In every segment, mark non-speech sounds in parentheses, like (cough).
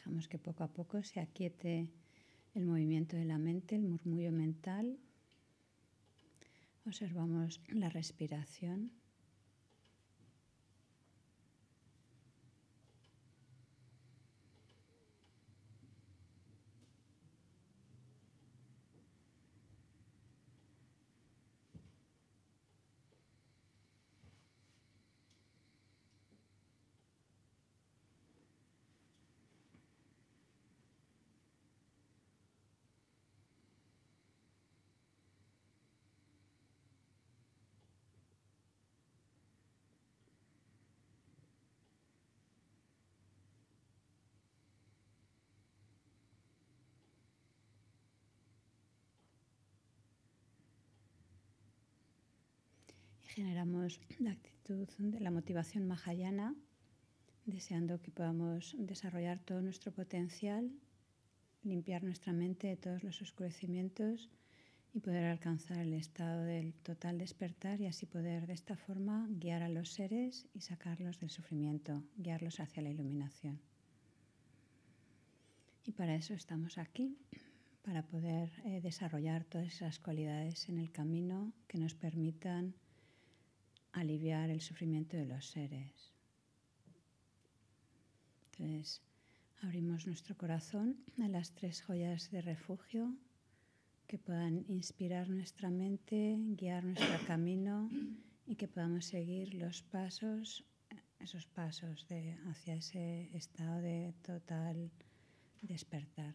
Dejamos que poco a poco se aquiete el movimiento de la mente, el murmullo mental. Observamos la respiración. generamos la actitud de la motivación mahayana, deseando que podamos desarrollar todo nuestro potencial, limpiar nuestra mente de todos los oscurecimientos y poder alcanzar el estado del total despertar y así poder de esta forma guiar a los seres y sacarlos del sufrimiento, guiarlos hacia la iluminación. Y para eso estamos aquí, para poder eh, desarrollar todas esas cualidades en el camino que nos permitan aliviar el sufrimiento de los seres. Entonces, abrimos nuestro corazón a las tres joyas de refugio que puedan inspirar nuestra mente, guiar nuestro camino y que podamos seguir los pasos, esos pasos de, hacia ese estado de total despertar.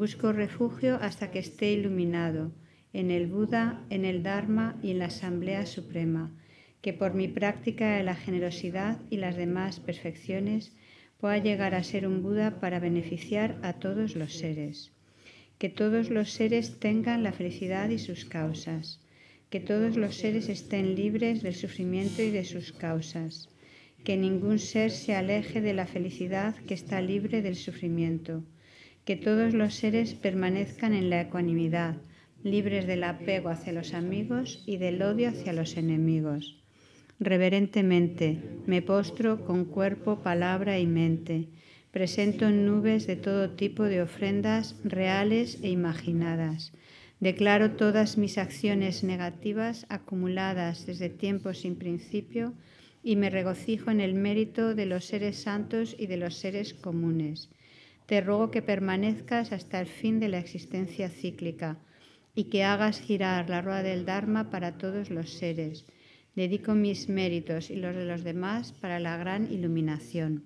Busco refugio hasta que esté iluminado en el Buda, en el Dharma y en la Asamblea Suprema, que por mi práctica de la generosidad y las demás perfecciones pueda llegar a ser un Buda para beneficiar a todos los seres. Que todos los seres tengan la felicidad y sus causas. Que todos los seres estén libres del sufrimiento y de sus causas. Que ningún ser se aleje de la felicidad que está libre del sufrimiento que todos los seres permanezcan en la ecuanimidad, libres del apego hacia los amigos y del odio hacia los enemigos. Reverentemente me postro con cuerpo, palabra y mente. Presento nubes de todo tipo de ofrendas reales e imaginadas. Declaro todas mis acciones negativas acumuladas desde tiempo sin principio y me regocijo en el mérito de los seres santos y de los seres comunes te ruego que permanezcas hasta el fin de la existencia cíclica y que hagas girar la rueda del Dharma para todos los seres. Dedico mis méritos y los de los demás para la gran iluminación.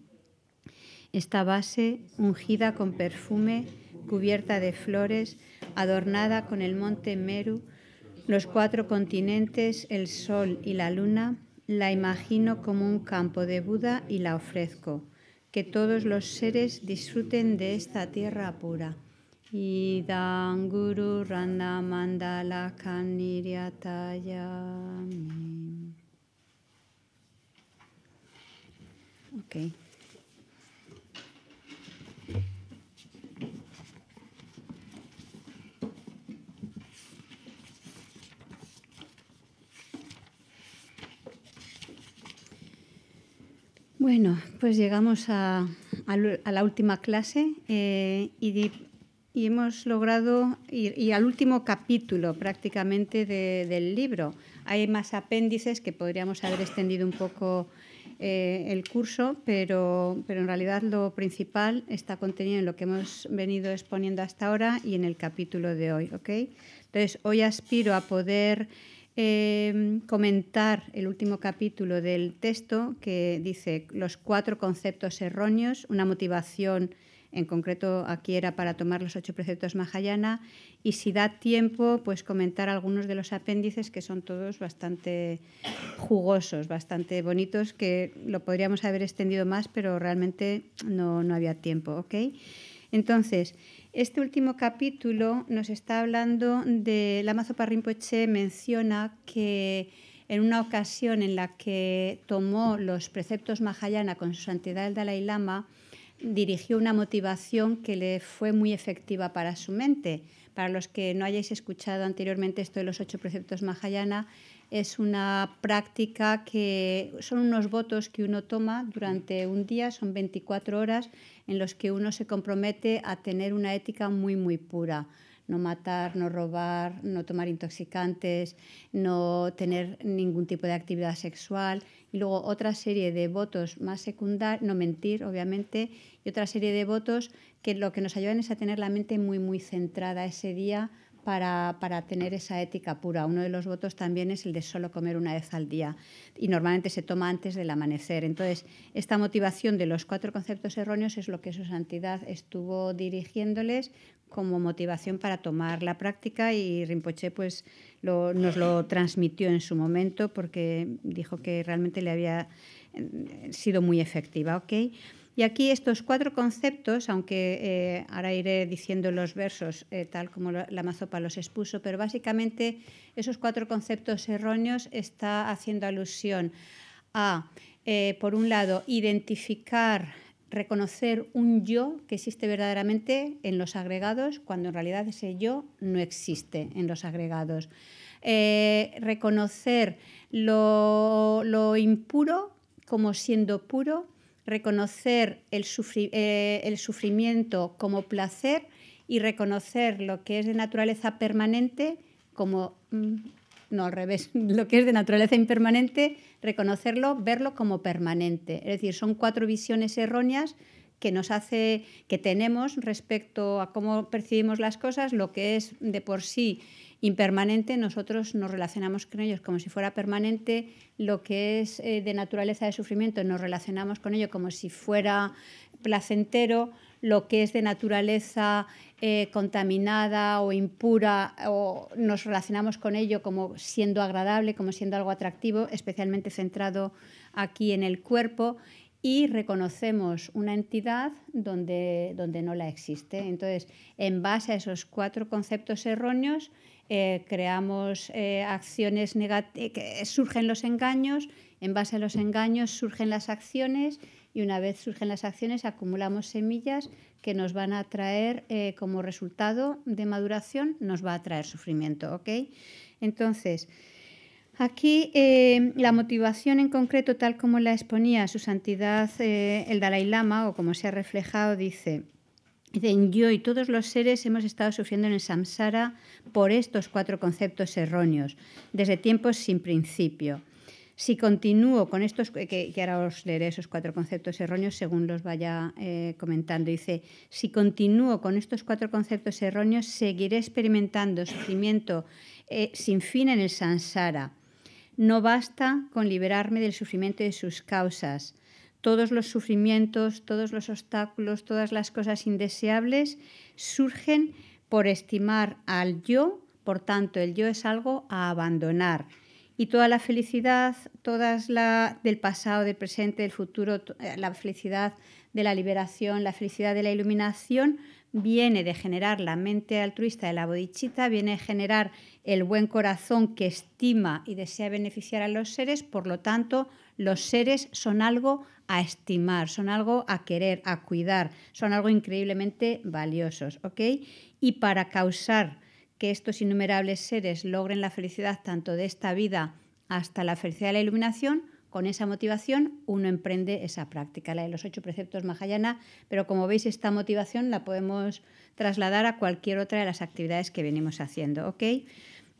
Esta base, ungida con perfume, cubierta de flores, adornada con el monte Meru, los cuatro continentes, el sol y la luna, la imagino como un campo de Buda y la ofrezco que todos los seres disfruten de esta tierra pura. y danguru Randa Mandala Kaniriataya. Okay. Bueno, pues llegamos a, la última clase eh, y, hemos logrado ir y al último capítulo prácticamente del libro. Hay más apéndices que podríamos haber extendido un poco eh, el curso, pero, pero en realidad lo principal está contenido en lo que hemos venido exponiendo hasta ahora y en el capítulo de hoy. Entonces, hoy aspiro a poder Em, comentar el último capítulo del texto que dice los cuatro conceptos erróneos, una motivación en concreto aquí era para tomar los ocho preceptos Mahayana y si da tiempo pues comentar algunos de los apéndices que son todos bastante jugosos, bastante bonitos que lo podríamos haber extendido más pero realmente no, no había tiempo, ¿ok? Entonces, este último capítulo nos está hablando de Lamazo Rinpoche, menciona que en una ocasión en la que tomó los preceptos Mahayana con su santidad el Dalai Lama, dirigió una motivación que le fue muy efectiva para su mente. Para los que no hayáis escuchado anteriormente esto de los ocho preceptos Mahayana, es una práctica que son unos votos que uno toma durante un día, son 24 horas, en los que uno se compromete a tener una ética muy, muy pura. No matar, no robar, no tomar intoxicantes, no tener ningún tipo de actividad sexual. Y luego otra serie de votos más secundarios, no mentir, obviamente, y otra serie de votos que lo que nos ayudan es a tener la mente muy, muy centrada ese día para, tener esa ética pura. Uno de los votos también es el de solo comer una vez al día y normalmente se toma antes del amanecer. Entonces, esta motivación de los cuatro conceptos erróneos es lo que su santidad estuvo dirigiéndoles como motivación para tomar la práctica y Rinpoche pues nos lo transmitió en su momento porque dijo que realmente le había eh, sido muy efectiva. Y aquí estos cuatro conceptos, aunque eh, ahora iré diciendo los versos eh, tal como la mazopa los expuso, pero básicamente esos cuatro conceptos erróneos está haciendo alusión a, eh, por un lado, identificar reconocer un yo que existe verdaderamente en los agregados, cuando en realidad ese yo no existe en los agregados. reconocer lo, impuro como siendo puro reconocer eh, el, sufrimiento como placer y reconocer lo que es de naturaleza permanente como, mm, no al revés, (laughs) lo que es de naturaleza impermanente, reconocerlo, verlo como permanente. Es decir, son cuatro visiones erróneas que nos hace, que tenemos respecto a cómo percibimos las cosas, lo que es de por sí impermanente, nosotros nos relacionamos con ellos como si fuera permanente, lo que es eh, de naturaleza de sufrimiento, nos relacionamos con ello como si fuera placentero, lo que es de naturaleza eh, contaminada o impura, o nos relacionamos con ello como siendo agradable, como siendo algo atractivo, especialmente centrado aquí en el cuerpo y reconocemos una entidad donde, donde no la existe. Entonces, en base a esos cuatro conceptos erróneos, eh, creamos eh, acciones negativas, eh, surgen los engaños, en base a los engaños surgen las acciones y una vez surgen las acciones acumulamos semillas que nos van a traer como resultado de maduración, nos va a traer sufrimiento. ¿ok? Entonces, Aquí eh, la motivación en concreto, tal como la exponía su santidad eh, el Dalai Lama, o como se ha reflejado, dice, yo y todos los seres hemos estado sufriendo en el samsara por estos cuatro conceptos erróneos, desde tiempos sin principio. Si continúo con estos, que, ahora os leeré esos cuatro conceptos erróneos según los vaya eh, comentando, dice, si continúo con estos cuatro conceptos erróneos, seguiré experimentando sufrimiento sin fin en el samsara no basta con liberarme del sufrimiento y de sus causas. Todos los sufrimientos, todos los obstáculos, todas las cosas indeseables surgen por estimar al yo, por tanto el yo es algo a abandonar. Y toda la felicidad, todas la del pasado, del presente, del futuro, eh, la felicidad de la liberación, la felicidad de la iluminación, viene de generar la mente altruista de la bodichita, viene de generar el buen corazón que estima y desea beneficiar a los seres, por lo tanto, los seres son algo a estimar, son algo a querer, a cuidar, son algo increíblemente valiosos, ¿ok? Y para causar que estos innumerables seres logren la felicidad tanto de esta vida hasta la felicidad de la iluminación, con esa motivación uno emprende esa práctica, la de los ocho preceptos Mahayana, pero como veis esta motivación la podemos trasladar a cualquier otra de las actividades que venimos haciendo, ¿ok?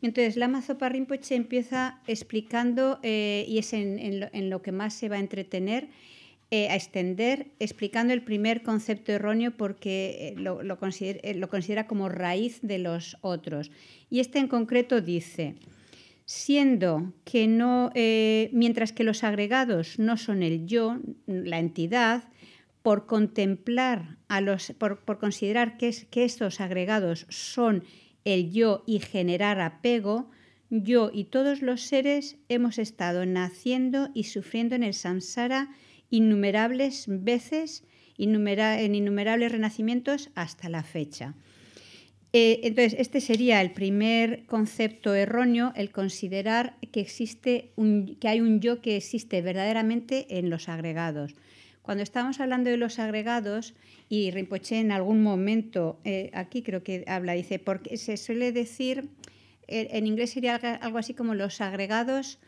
Entonces, Lama Zopa pues, empieza explicando, eh, y es en, lo, que más se va a entretener, eh, a extender, explicando el primer concepto erróneo porque eh, lo, considera, como raíz de los otros. Y este en concreto dice siendo que no, mientras que los agregados no son el yo, la entidad, por contemplar a los, por, por considerar que, es, que estos agregados son el yo y generar apego, yo y todos los seres hemos estado naciendo y sufriendo en el samsara innumerables veces, en innumerables renacimientos hasta la fecha. Eh, entonces, este sería el primer concepto erróneo, el considerar que, que hay un yo que existe verdaderamente en los agregados. Cuando estamos hablando de los agregados, y Rinpoche en algún momento, eh, aquí creo que habla, dice, porque se suele decir, eh, en inglés sería algo así como los agregados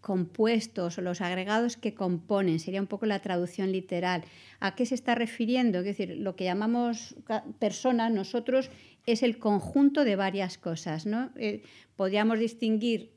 compuestos o los agregados que componen, sería un poco la traducción literal. ¿A qué se está refiriendo? Es decir, lo que llamamos persona, nosotros, es el conjunto de varias cosas. Eh, podríamos distinguir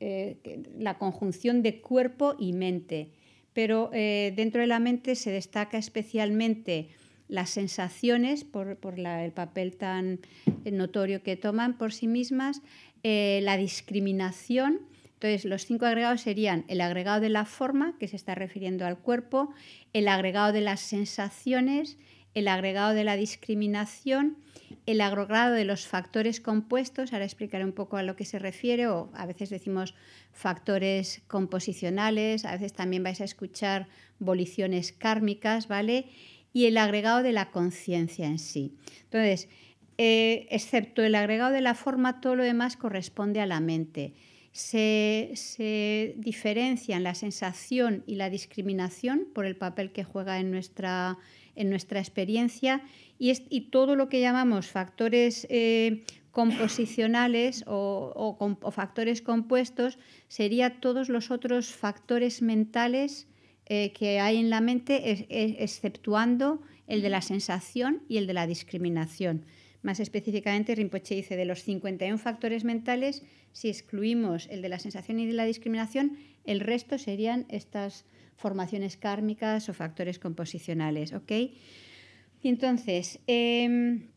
la conjunción de cuerpo y mente pero eh, dentro de la mente se destaca especialmente las sensaciones por, el papel tan eh, notorio que toman por sí mismas, eh, la discriminación. Entonces, los cinco agregados serían el agregado de la forma, que se está refiriendo al cuerpo, el agregado de las sensaciones, el agregado de la discriminación, el agregado de los factores compuestos, ahora explicaré un poco a lo que se refiere, o a veces decimos factores composicionales, a veces también vais a escuchar voliciones kármicas, ¿vale? Y el agregado de la conciencia en sí. Entonces, eh, excepto el agregado de la forma, todo lo demás corresponde a la mente. Se, se, diferencian la sensación y la discriminación por el papel que juega en nuestra en nuestra experiencia y, todo lo que llamamos factores eh, composicionales o, factores compuestos sería todos los otros factores mentales eh, que hay en la mente, exceptuando el de la sensación y el de la discriminación. Más específicamente, Rinpoche dice, de los 51 factores mentales, si excluimos el de la sensación y de la discriminación, el resto serían estas formaciones kármicas o factores composicionales. ¿okay? Y entonces, em,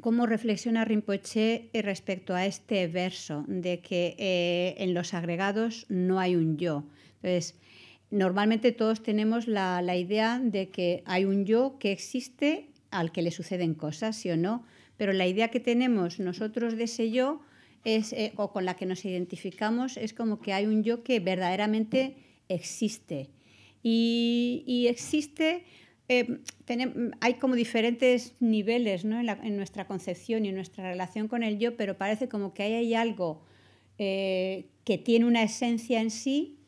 ¿cómo reflexiona Rinpoche eh, respecto a este verso de que eh, en los agregados no hay un yo? Entonces, normalmente todos tenemos la, idea de que hay un yo que existe al que le suceden cosas, sí o no, pero la idea que tenemos nosotros de ese yo eh, o con la que nos identificamos es como que hay un yo que verdaderamente existe y, existe, eh, hay como diferentes niveles ¿no? en, nuestra concepción y en nuestra relación con el yo, pero parece como que hay algo eh, que tiene una esencia en sí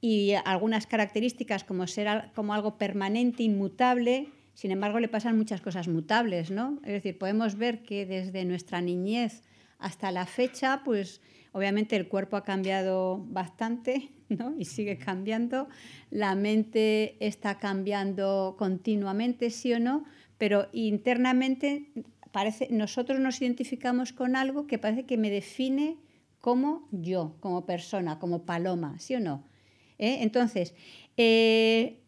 y algunas características como ser como algo permanente, inmutable, sin embargo, le pasan muchas cosas mutables, ¿no? Es decir, podemos ver que desde nuestra niñez hasta la fecha, pues obviamente el cuerpo ha cambiado bastante, y sigue cambiando. La mente está cambiando continuamente, sí o no, pero internamente parece, nosotros nos identificamos con algo que parece que me define como yo, como persona, como paloma, ¿sí o no? ¿Eh? Entonces, eh,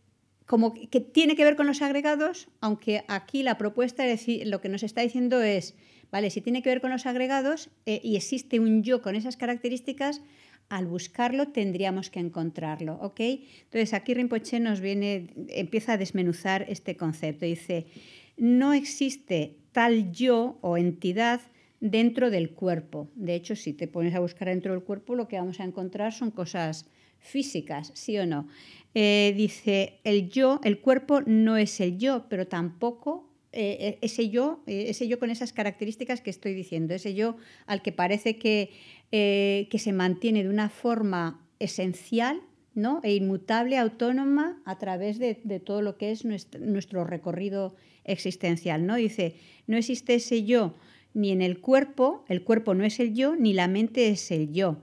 como que tiene que ver con los agregados, aunque aquí la propuesta, lo que nos está diciendo es, vale, si tiene que ver con los agregados eh, y existe un yo con esas características, al buscarlo tendríamos que encontrarlo, ¿ok? Entonces aquí Rinpoche nos viene, empieza a desmenuzar este concepto. Dice, no existe tal yo o entidad dentro del cuerpo. De hecho, si te pones a buscar dentro del cuerpo, lo que vamos a encontrar son cosas físicas, ¿sí o no? Eh, dice, el yo, el cuerpo no es el yo, pero tampoco eh, ese yo, eh, ese yo con esas características que estoy diciendo, ese yo al que parece que eh, que se mantiene de una forma esencial ¿no? e inmutable, autónoma, a través de, todo lo que es nuestro, recorrido existencial. ¿no? Dice, no existe ese yo ni en el cuerpo, el cuerpo no es el yo, ni la mente es el yo.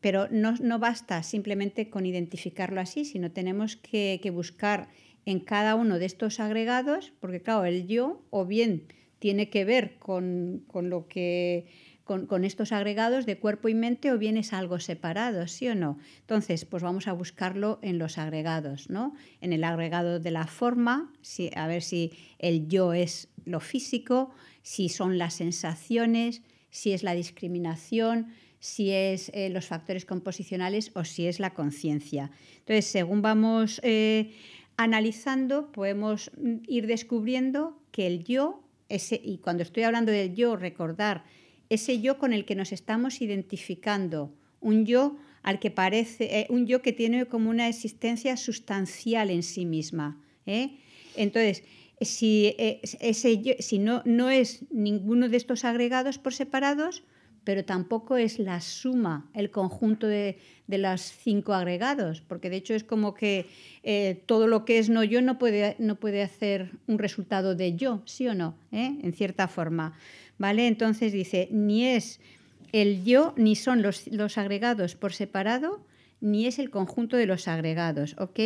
Pero no, basta simplemente con identificarlo así, sino tenemos que, buscar en cada uno de estos agregados, porque claro, el yo o bien tiene que ver con lo que con, estos agregados de cuerpo y mente o bien es algo separado, ¿sí o no? Entonces, pues vamos a buscarlo en los agregados, ¿no? En el agregado de la forma, a ver si el yo es lo físico, si son las sensaciones, si es la discriminación, si es eh, los factores composicionales o si es la conciencia. Entonces, según vamos eh, analizando, podemos mm, ir descubriendo que el yo, y cuando estoy hablando del yo, recordar ese yo con el que nos estamos identificando, un yo al que parece, eh, un yo que tiene como una existencia sustancial en sí misma. ¿eh? Entonces, si, eh, si no, no es ninguno de estos agregados por separados, pero tampoco es la suma, el conjunto de, de los cinco agregados, porque de hecho es como que todo lo que es no yo no puede, no puede hacer un resultado de yo, sí o no, en cierta forma. ¿vale? Entonces dice, ni es el yo, ni son los, agregados por separado, ni es el conjunto de los agregados, ¿ok?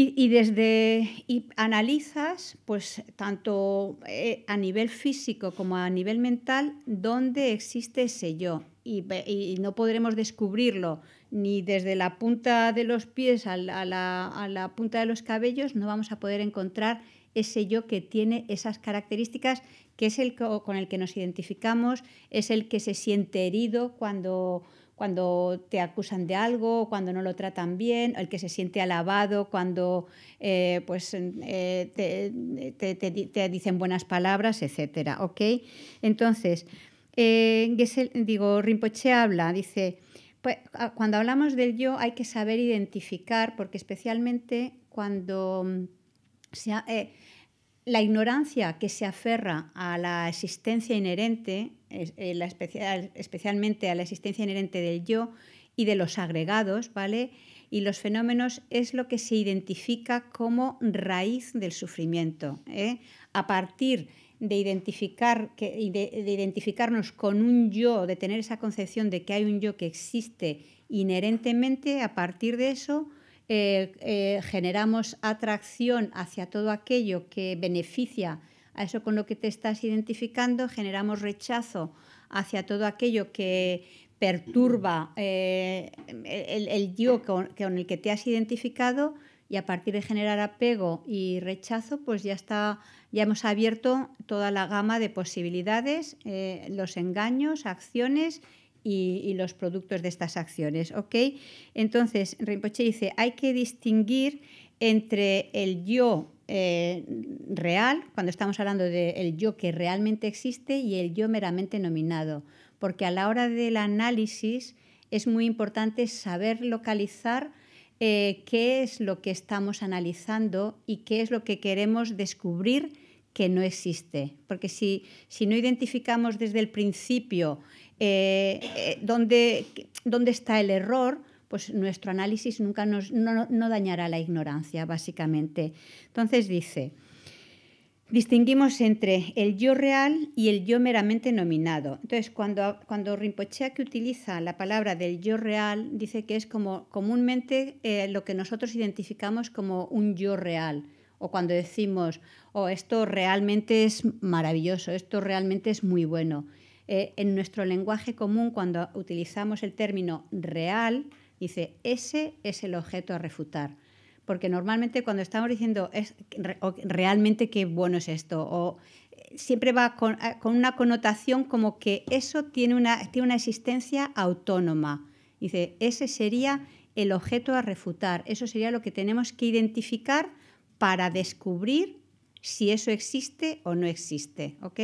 Y, desde y analizas, pues tanto eh, a nivel físico como a nivel mental, dónde existe ese yo. Y, no podremos descubrirlo ni desde la punta de los pies a la, punta de los cabellos, no vamos a poder encontrar ese yo que tiene esas características que es el con el que nos identificamos, es el que se siente herido cuando, cuando te acusan de algo, cuando no lo tratan bien, el que se siente alabado cuando eh, pues, eh, te, dicen buenas palabras, etc. Entonces, eh, digo, Rinpoche habla, dice, pues, cuando hablamos del yo hay que saber identificar, porque especialmente cuando... Mm, se ha, la ignorancia que se aferra a la existencia inherente, eh, especialmente a la existencia inherente del yo y de los agregados, ¿vale? Y los fenómenos es lo que se identifica como raíz del sufrimiento. ¿eh? A partir de identificarnos con un yo, de tener esa concepción de que hay un yo que existe inherentemente, a partir de eso eh, eh, generamos atracción hacia todo aquello que beneficia a eso con lo que te estás identificando, generamos rechazo hacia todo aquello que perturba eh, el, yo con, el que te has identificado y a partir de generar apego y rechazo, pues ya está, ya hemos abierto toda la gama de posibilidades, los engaños, acciones y, los productos de estas acciones. ¿ok? Entonces, Rinpoche dice, hay que distinguir entre el yo eh, real, cuando estamos hablando del yo que realmente existe, y el yo meramente nominado, porque a la hora del análisis es muy importante saber localizar eh, qué es lo que estamos analizando y qué es lo que queremos descubrir que no existe. Porque si, si no identificamos desde el principio eh, eh, dónde, está el error, pues nuestro análisis nunca nos, no, dañará la ignorancia, básicamente. Entonces dice, distinguimos entre el yo real y el yo meramente nominado. Entonces, cuando, cuando Rinpoche utiliza la palabra del yo real, dice que es como comúnmente eh, lo que nosotros identificamos como un yo real. O cuando decimos, oh, esto realmente es maravilloso, esto realmente es muy bueno. Eh, en nuestro lenguaje común, cuando utilizamos el término real, dice, ese es el objeto a refutar. Porque normalmente cuando estamos diciendo realmente qué bueno es esto, o eh, siempre va eh, con, una connotación como que eso tiene una, tiene una existencia autónoma. Dice, ese sería el objeto a refutar, eso sería lo que tenemos que identificar para descubrir si eso existe o no existe. ¿ok?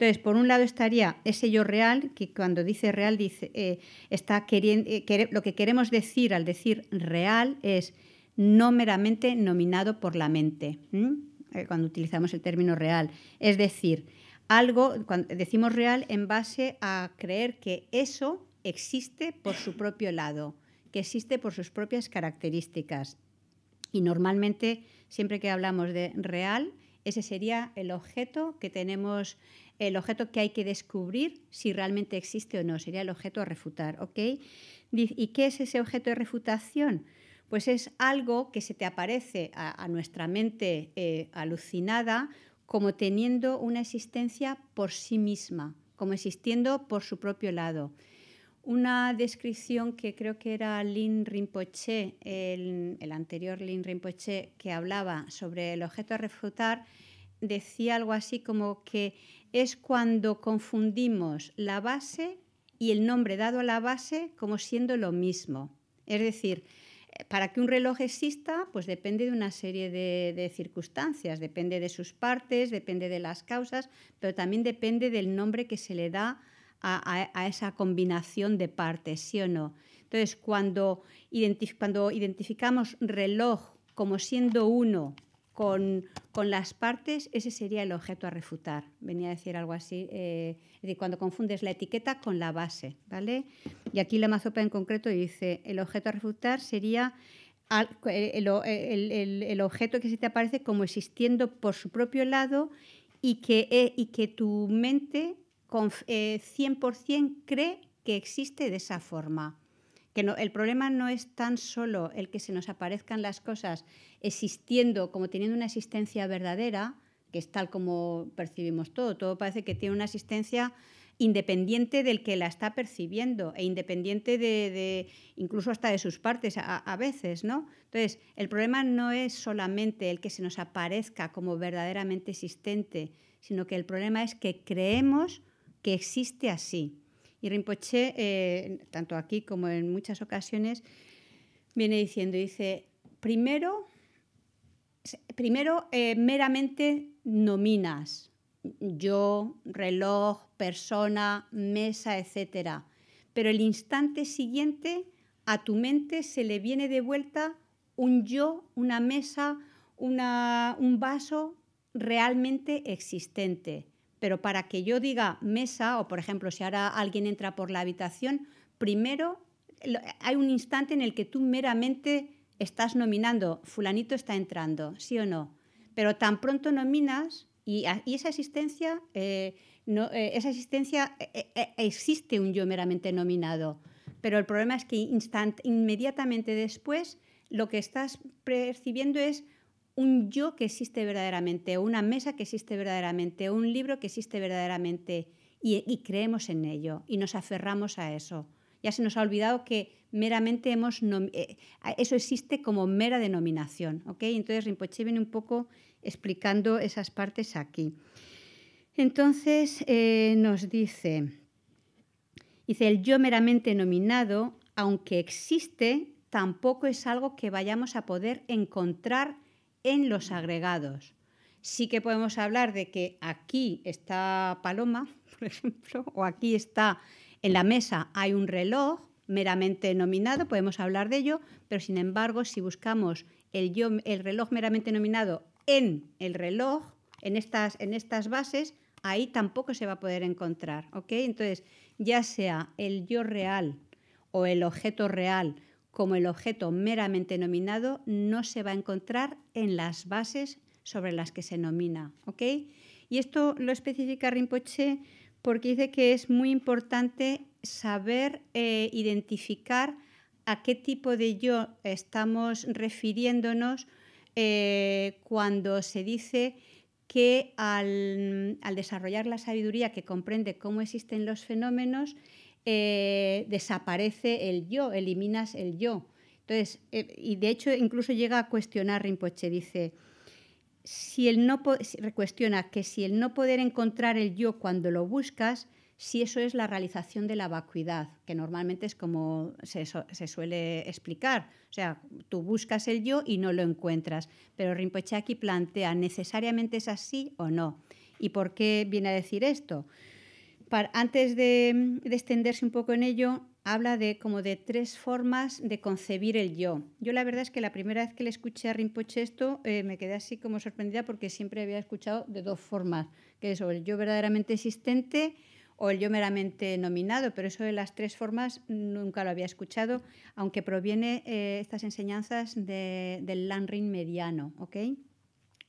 Entonces, por un lado estaría ese yo real, que cuando dice real dice, eh, está eh, lo que queremos decir al decir real es no meramente nominado por la mente, eh, cuando utilizamos el término real. Es decir, algo, cuando decimos real en base a creer que eso existe por su propio lado, que existe por sus propias características. Y normalmente, siempre que hablamos de real, ese sería el objeto que tenemos, el objeto que hay que descubrir si realmente existe o no. Sería el objeto a refutar, ¿ok? ¿Y qué es ese objeto de refutación? Pues es algo que se te aparece a, nuestra mente eh, alucinada como teniendo una existencia por sí misma, como existiendo por su propio lado una descripción que creo que era Lin Rinpoche, el, anterior Lin Rinpoche, que hablaba sobre el objeto a refutar, decía algo así como que es cuando confundimos la base y el nombre dado a la base como siendo lo mismo. Es decir, para que un reloj exista, pues depende de una serie de, de, circunstancias, depende de sus partes, depende de las causas, pero también depende del nombre que se le da a, esa combinación de partes, ¿sí o no? Entonces, cuando, identificamos reloj como siendo uno con, las partes, ese sería el objeto a refutar. Venía a decir algo así, eh, cuando confundes la etiqueta con la base, ¿vale? Y aquí la mazopa en concreto dice, el objeto a refutar sería el, objeto que se te aparece como existiendo por su propio lado y que, eh, y que tu mente con, 100% eh, cree que existe de esa forma. Que el problema no es tan solo el que se nos aparezcan las cosas existiendo como teniendo una existencia verdadera, que es tal como percibimos todo. Todo parece que tiene una existencia independiente del que la está percibiendo e independiente de, incluso hasta de sus partes a, a, veces, ¿no? Entonces, el problema no es solamente el que se nos aparezca como verdaderamente existente, sino que el problema es que creemos existe así. Y Rinpoche, eh, tanto aquí como en muchas ocasiones, viene diciendo, dice, primero, primero eh, meramente nominas, yo, reloj, persona, mesa, etc. Pero el instante siguiente a tu mente se le viene de vuelta un yo, una mesa, un vaso realmente existente. Pero para que yo diga mesa, o por ejemplo, si ahora alguien entra por la habitación, primero hay un instante en el que tú meramente estás nominando, fulanito está entrando, sí o no. Pero tan pronto nominas y, ah, esa existencia, eh, eh, esa existencia eh, existe un yo meramente nominado. Pero el problema es que inmediatamente después lo que estás percibiendo es un yo que existe verdaderamente, una mesa que existe verdaderamente, un libro que existe verdaderamente y, creemos en ello y nos aferramos a eso. Ya se nos ha olvidado que meramente hemos eh, eso existe como mera denominación, ¿ok? Entonces Rinpoche viene un poco explicando esas partes aquí. Entonces eh, nos dice, dice el yo meramente nominado, aunque existe, tampoco es algo que vayamos a poder encontrar en los agregados. Sí que podemos hablar de que aquí está Paloma, (laughs) por ejemplo, o aquí está en la mesa hay un reloj meramente nominado, podemos hablar de ello, pero sin embargo, si buscamos el, el reloj meramente nominado en el reloj, en estas, en estas bases, ahí tampoco se va a poder encontrar. Entonces, ya sea el yo real o el objeto real como el objeto meramente nominado no se va a encontrar en las bases sobre las que se nomina. Y esto lo especifica Rinpoche porque dice que es muy importante saber eh, identificar a qué tipo de yo estamos refiriéndonos eh, cuando se dice que al, desarrollar la sabiduría que comprende cómo existen los fenómenos, eh, desaparece el yo, eliminas el yo. Entonces, eh, y de hecho incluso llega a cuestionar Rinpoche, dice, si el no cuestiona que si el no poder encontrar el yo cuando lo buscas, si eso es la realización de la vacuidad, que normalmente es como se, se suele explicar. O sea, tú buscas el yo y no lo encuentras. Pero Rinpoche aquí plantea, ¿necesariamente es así o no? ¿Y por qué viene a decir esto? antes de, extenderse un poco en ello, habla de como de tres formas de concebir el yo. Yo la verdad es que la primera vez que le escuché a Rinpoche esto eh, me quedé así como sorprendida porque siempre había escuchado de dos formas, que es o el yo verdaderamente existente o el yo meramente nominado, pero eso de las tres formas nunca lo había escuchado, aunque proviene eh, estas enseñanzas de, del Lanrin mediano, ¿ok?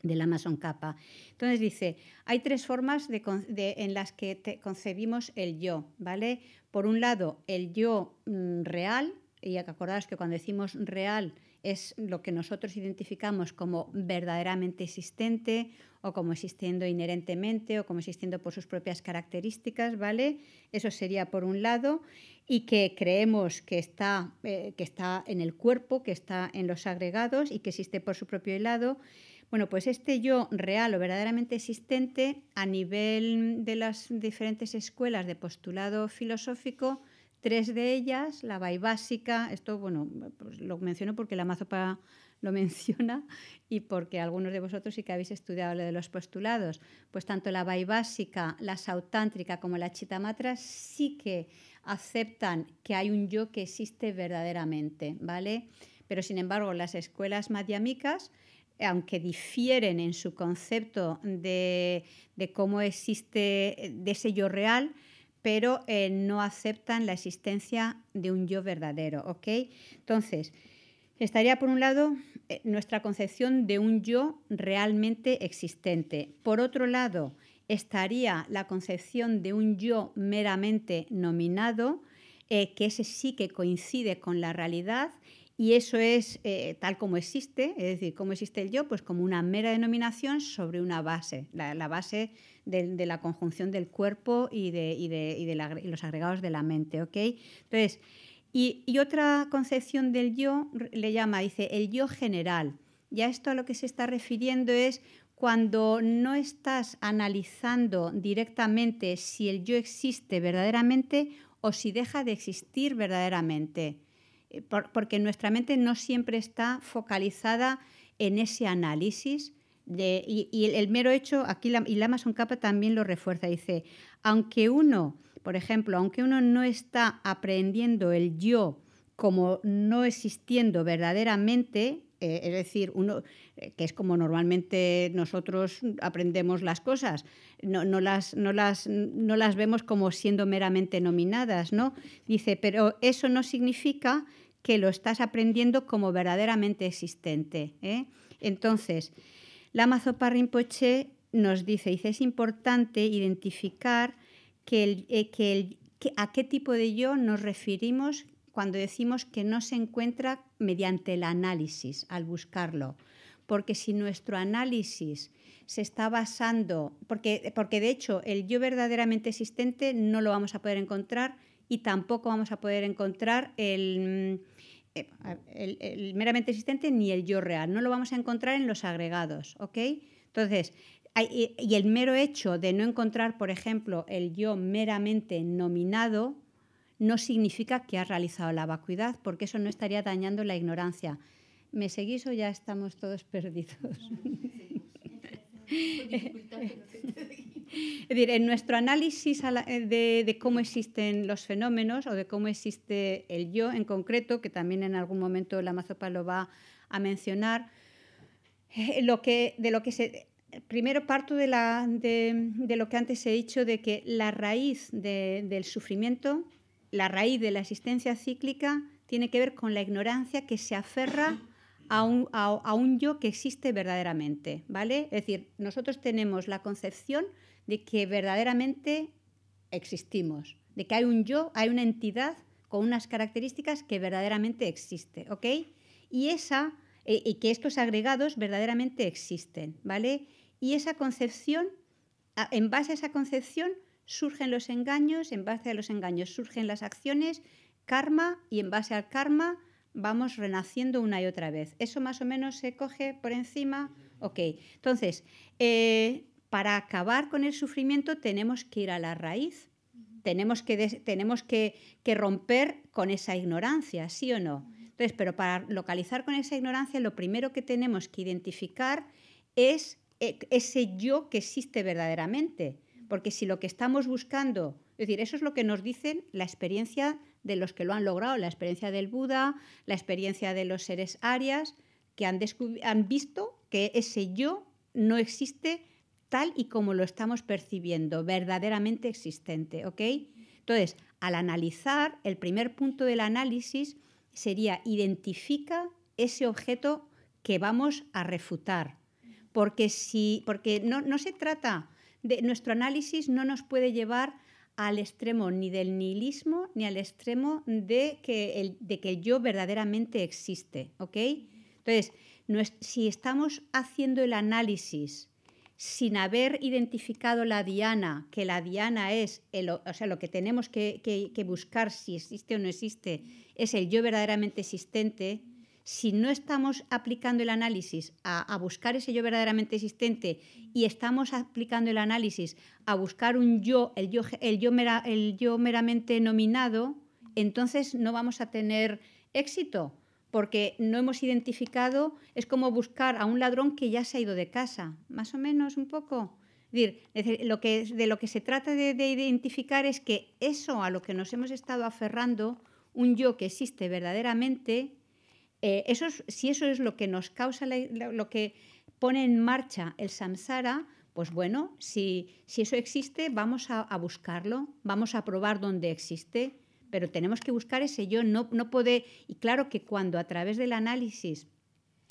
del Amazon Kappa. Entonces dice, hay tres formas en las que concebimos el yo, ¿vale? Por un lado, el yo mm, real, y acordaros que cuando decimos real es lo que nosotros identificamos como verdaderamente existente o como existiendo inherentemente o como existiendo por sus propias características, ¿vale? Eso sería por un lado y que creemos que está, eh, que está en el cuerpo, que está en los agregados y que existe por su propio lado. Bueno, pues este yo real o verdaderamente existente a nivel de las diferentes escuelas de postulado filosófico, tres de ellas, la básica, esto bueno, pues lo menciono porque la mazopa (laughs) lo menciona y porque algunos de vosotros sí que habéis estudiado lo de los postulados, pues tanto la básica, la sautántrica como la chitamatra sí que aceptan que hay un yo que existe verdaderamente, ¿vale? Pero sin embargo, las escuelas madhyamicas aunque difieren en su concepto de, cómo existe de ese yo real, pero eh, no aceptan la existencia de un yo verdadero, Entonces, estaría por un lado eh, nuestra concepción de un yo realmente existente. Por otro lado, estaría la concepción de un yo meramente nominado, eh, que ese sí que coincide con la realidad y eso es eh, tal como existe, es decir, cómo existe el yo, pues como una mera denominación sobre una base, la, base de, la conjunción del cuerpo y de, los agregados de la mente. ¿okay? Entonces, y, otra concepción del yo le llama, dice, el yo general. Ya esto a lo que se está refiriendo es cuando no estás analizando directamente si el yo existe verdaderamente o si deja de existir verdaderamente. Eh, porque nuestra mente no siempre está focalizada en ese análisis. y, el, mero hecho, aquí la, y la Amazon Capa también lo refuerza, dice, aunque uno, por ejemplo, aunque uno no está aprendiendo el yo como no existiendo verdaderamente, eh, es decir, uno, eh, que es como normalmente nosotros aprendemos las cosas, no, las, las, no las vemos como siendo meramente nominadas, ¿no? Dice, pero eso no significa que lo estás aprendiendo como verdaderamente existente. ¿eh? Entonces, la Mazopa nos dice, dice, es importante identificar el, a qué tipo de yo nos referimos cuando decimos que no se encuentra mediante el análisis al buscarlo, porque si nuestro análisis se está basando, porque, porque de hecho el yo verdaderamente existente no lo vamos a poder encontrar y tampoco vamos a poder encontrar el, eh, el, meramente existente ni el yo real, no lo vamos a encontrar en los agregados, ¿ok? Entonces, y el mero hecho de no encontrar, por ejemplo, el yo meramente nominado, no significa que ha realizado la vacuidad, porque eso no estaría dañando la ignorancia. ¿Me seguís o ya estamos todos perdidos? (laughs) es decir, en nuestro análisis eh, de, cómo existen los fenómenos o de cómo existe el yo en concreto, que también en algún momento la mazopa lo va a mencionar, eh, lo que, de lo que se, primero parto de, de, lo que antes he dicho, de que la raíz del sufrimiento la raíz de la existencia cíclica tiene que ver con la ignorancia que se aferra a un, yo que existe verdaderamente, ¿vale? Es decir, nosotros tenemos la concepción de que verdaderamente existimos, de que hay un yo, hay una entidad con unas características que verdaderamente existe, ¿ok? Y esa eh, y que estos agregados verdaderamente existen, ¿vale? Y esa concepción, en base a esa concepción, surgen los engaños, en base a los engaños surgen las acciones, karma y en base al karma vamos renaciendo una y otra vez. Eso más o menos se coge por encima. Ok, entonces, eh, para acabar con el sufrimiento tenemos que ir a la raíz, tenemos, que, tenemos que, romper con esa ignorancia, ¿sí o no? Entonces, pero para localizar con esa ignorancia, lo primero que tenemos que identificar es eh, ese yo que existe verdaderamente. Porque si lo que estamos buscando, es decir, eso es lo que nos dicen la experiencia de los que lo han logrado, la experiencia del Buda, la experiencia de los seres arias, que han, visto que ese yo no existe tal y como lo estamos percibiendo, verdaderamente existente. Entonces, al analizar, el primer punto del análisis sería identifica ese objeto que vamos a refutar. Porque, si, porque no, no se trata nuestro análisis no nos puede llevar al extremo ni del nihilismo ni al extremo de que el, de que yo verdaderamente existe. ¿ok? Entonces, si estamos haciendo el análisis sin haber identificado la diana, que la diana es, o sea, lo que tenemos que buscar si existe o no existe, es el yo verdaderamente existente, si no estamos aplicando el análisis a, buscar ese yo verdaderamente existente y estamos aplicando el análisis a buscar un yo, el yo, el yo, meramente nominado, entonces no vamos a tener éxito, porque no hemos identificado, es como buscar a un ladrón que ya se ha ido de casa, más o menos un poco. de lo que se trata de identificar es que eso a lo que nos hemos estado aferrando, un yo que existe verdaderamente, eh, si eso es lo que nos causa, lo que pone en marcha el samsara, pues bueno, si, eso existe, vamos a, buscarlo, vamos a probar dónde existe, pero tenemos que buscar ese yo, no, puede, y claro que cuando a través del análisis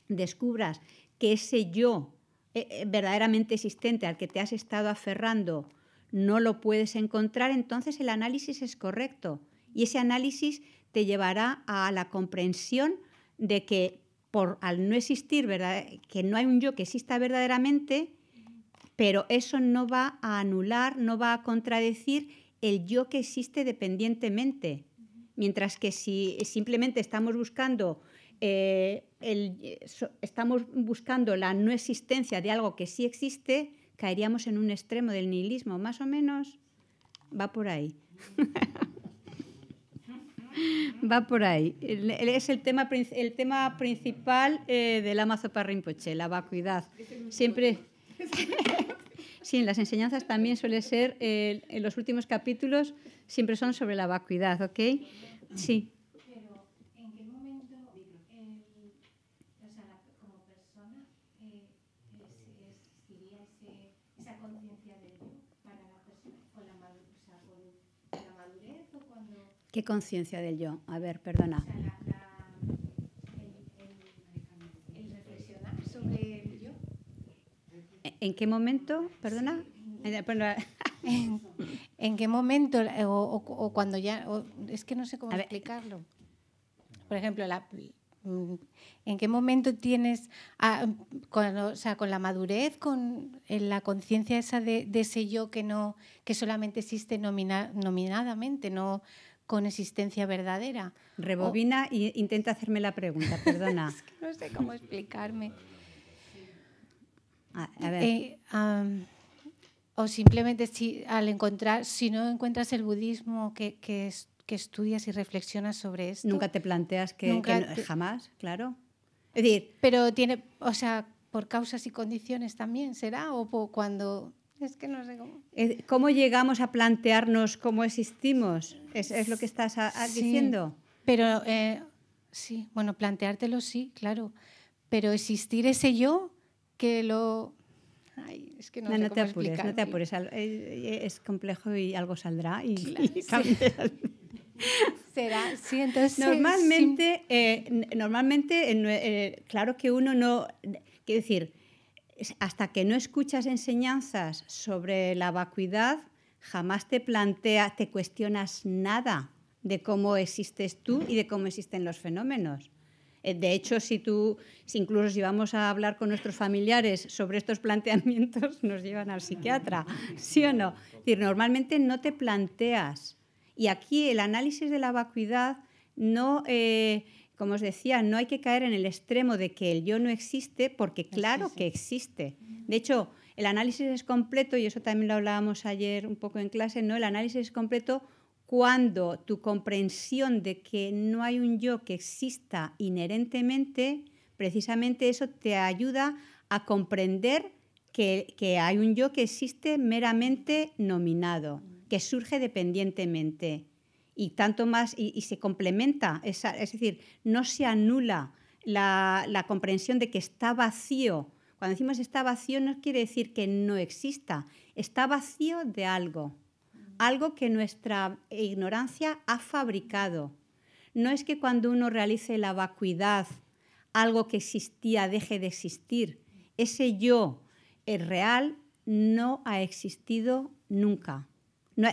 descubras que ese yo eh, eh, verdaderamente existente al que te has estado aferrando no lo puedes encontrar, entonces el análisis es correcto y ese análisis te llevará a la comprensión de que por, al no existir, ¿verdad? que no hay un yo que exista verdaderamente, pero eso no va a anular, no va a contradecir el yo que existe dependientemente. Mientras que si simplemente estamos buscando, eh, estamos buscando la no existencia de algo que sí existe, caeríamos en un extremo del nihilismo, más o menos va por ahí. (laughs) Va por ahí. es el tema, el tema principal eh, del Amazon la vacuidad. Siempre. (laughs) sí, en las enseñanzas también suele ser, eh, en los últimos capítulos, siempre son sobre la vacuidad, ¿ok? Sí. ¿Qué conciencia del yo? A ver, perdona. ¿En qué momento? Perdona. (laughs) ¿En, qué momento? O, cuando ya. es que no sé cómo explicarlo. Por ejemplo, la, ¿en qué momento tienes. Ah, con, o sea, con la madurez, con la conciencia esa de, ese yo que, no, que solamente existe nominadamente, no con existencia verdadera. Rebobina e intenta hacerme la pregunta, perdona. (laughs) no sé cómo explicarme. A, ver. Eh, o simplemente si, al encontrar, si no encuentras el budismo que, estudias y reflexionas sobre esto. Nunca te planteas que, jamás, claro. Es pero tiene, o sea, por causas y condiciones también será o cuando es que no sé cómo. Eh, ¿Cómo llegamos a plantearnos cómo existimos? ¿Es, lo que estás diciendo? Pero eh, sí, bueno, planteártelo sí, claro. Pero existir ese yo que lo. Ay, es que no, te apures, no, te apures, eh, Es complejo y algo saldrá y, (laughs) Será, sí, entonces. Normalmente, normalmente claro que uno no. Quiero decir hasta que no escuchas enseñanzas sobre la vacuidad, jamás te planteas, te cuestionas nada de cómo existes tú y de cómo existen los fenómenos. Eh, de hecho, si tú, si incluso si vamos a hablar con nuestros familiares sobre estos (laughs) planteamientos, nos llevan al psiquiatra, ¿sí o no? decir, normalmente no te planteas. Y aquí el análisis de la vacuidad no eh, como os decía, no hay que caer en el extremo de que el yo no existe, porque claro que existe. De hecho, el análisis es completo, y eso también lo hablábamos ayer un poco en clase, ¿no? El análisis es completo cuando tu comprensión de que no hay un yo que exista inherentemente, precisamente eso te ayuda a comprender que hay un yo que existe meramente nominado, mm. que surge dependientemente y tanto más, y, se complementa, es decir, no se anula la, comprensión de que está vacío. Cuando decimos está vacío no quiere decir que no exista, está vacío de algo, algo que nuestra ignorancia ha fabricado. No es que cuando uno realice la vacuidad, algo que existía deje de existir. Ese yo, es eh, real, no ha existido nunca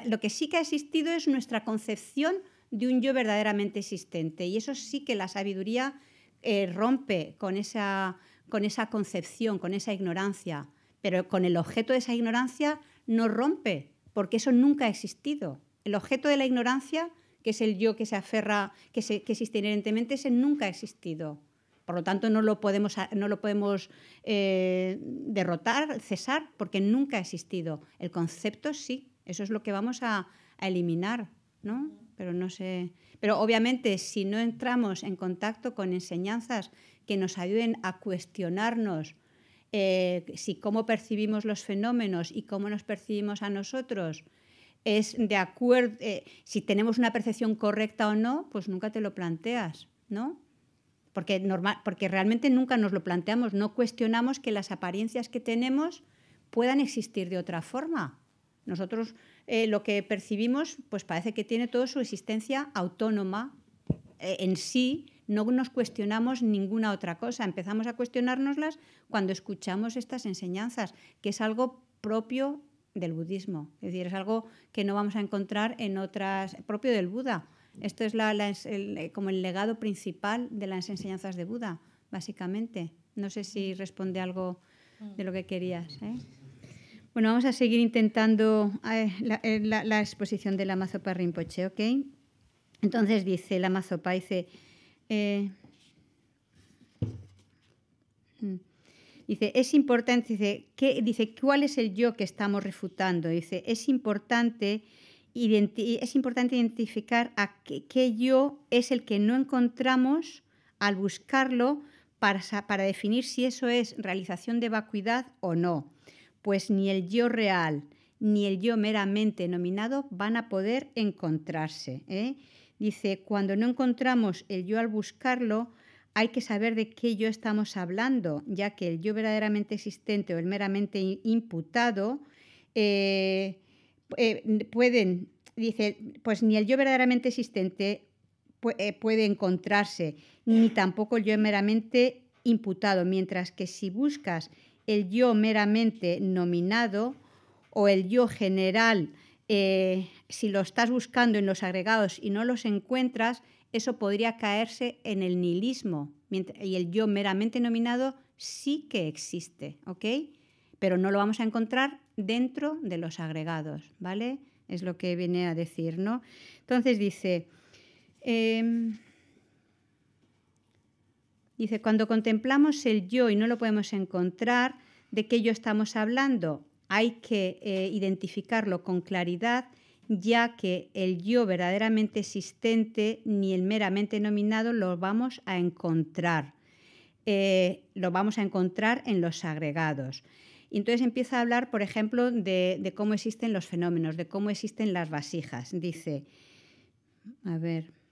lo que sí que ha existido es nuestra concepción de un yo verdaderamente existente. Y eso sí que la sabiduría eh, rompe con esa, con esa concepción, con esa ignorancia. Pero con el objeto de esa ignorancia no rompe, porque eso nunca ha existido. El objeto de la ignorancia, que es el yo que se aferra, que, existe inherentemente, ese nunca ha existido. Por lo tanto, no lo podemos, no lo podemos eh, derrotar, cesar, porque nunca ha existido. El concepto sí. Eso es lo que vamos a, eliminar, ¿no? Pero no sé. Pero obviamente, si no entramos en contacto con enseñanzas que nos ayuden a cuestionarnos eh, si cómo percibimos los fenómenos y cómo nos percibimos a nosotros es de acuerdo, eh, si tenemos una percepción correcta o no, pues nunca te lo planteas, ¿no? porque realmente nunca nos lo planteamos, no cuestionamos que las apariencias que tenemos puedan existir de otra forma. Nosotros eh, lo que percibimos, pues parece que tiene toda su existencia autónoma eh, en sí, no nos cuestionamos ninguna otra cosa. Empezamos a cuestionárnoslas cuando escuchamos estas enseñanzas, que es algo propio del budismo, es decir, es algo que no vamos a encontrar en otras, propio del Buda. Esto es eh, como el legado principal de las enseñanzas de Buda, básicamente. No sé si mm. responde algo de lo que querías. Bueno, vamos a seguir intentando eh, eh, la, exposición de la mazopa Rinpoche, ¿ok? Entonces dice la mazopa, dice... Eh, mm, dice, es importante, dice, ¿qué, dice, ¿cuál es el yo que estamos refutando? Dice, es importante, identificar a qué, yo es el que no encontramos al buscarlo para, para definir si eso es realización de vacuidad o no pues ni el yo real ni el yo meramente nominado van a poder encontrarse. ¿eh? Dice, cuando no encontramos el yo al buscarlo, hay que saber de qué yo estamos hablando, ya que el yo verdaderamente existente o el meramente imputado eh, eh, pueden, dice, pues ni el yo verdaderamente existente puede encontrarse, ni tampoco el yo meramente imputado, mientras que si buscas el yo meramente nominado o el yo general, eh, si lo estás buscando en los agregados y no los encuentras, eso podría caerse en el nihilismo. Y el yo meramente nominado sí que existe, ¿ok? Pero no lo vamos a encontrar dentro de los agregados, ¿vale? Es lo que viene a decir, ¿no? Entonces dice, em, Dice, cuando contemplamos el yo y no lo podemos encontrar, ¿de qué yo estamos hablando? Hay que eh, identificarlo con claridad, ya que el yo verdaderamente existente ni el meramente nominado lo vamos a encontrar. Eh, lo vamos a encontrar en los agregados. entonces empieza a hablar, por ejemplo, de, de cómo existen los fenómenos, de cómo existen las vasijas. Dice, a ver.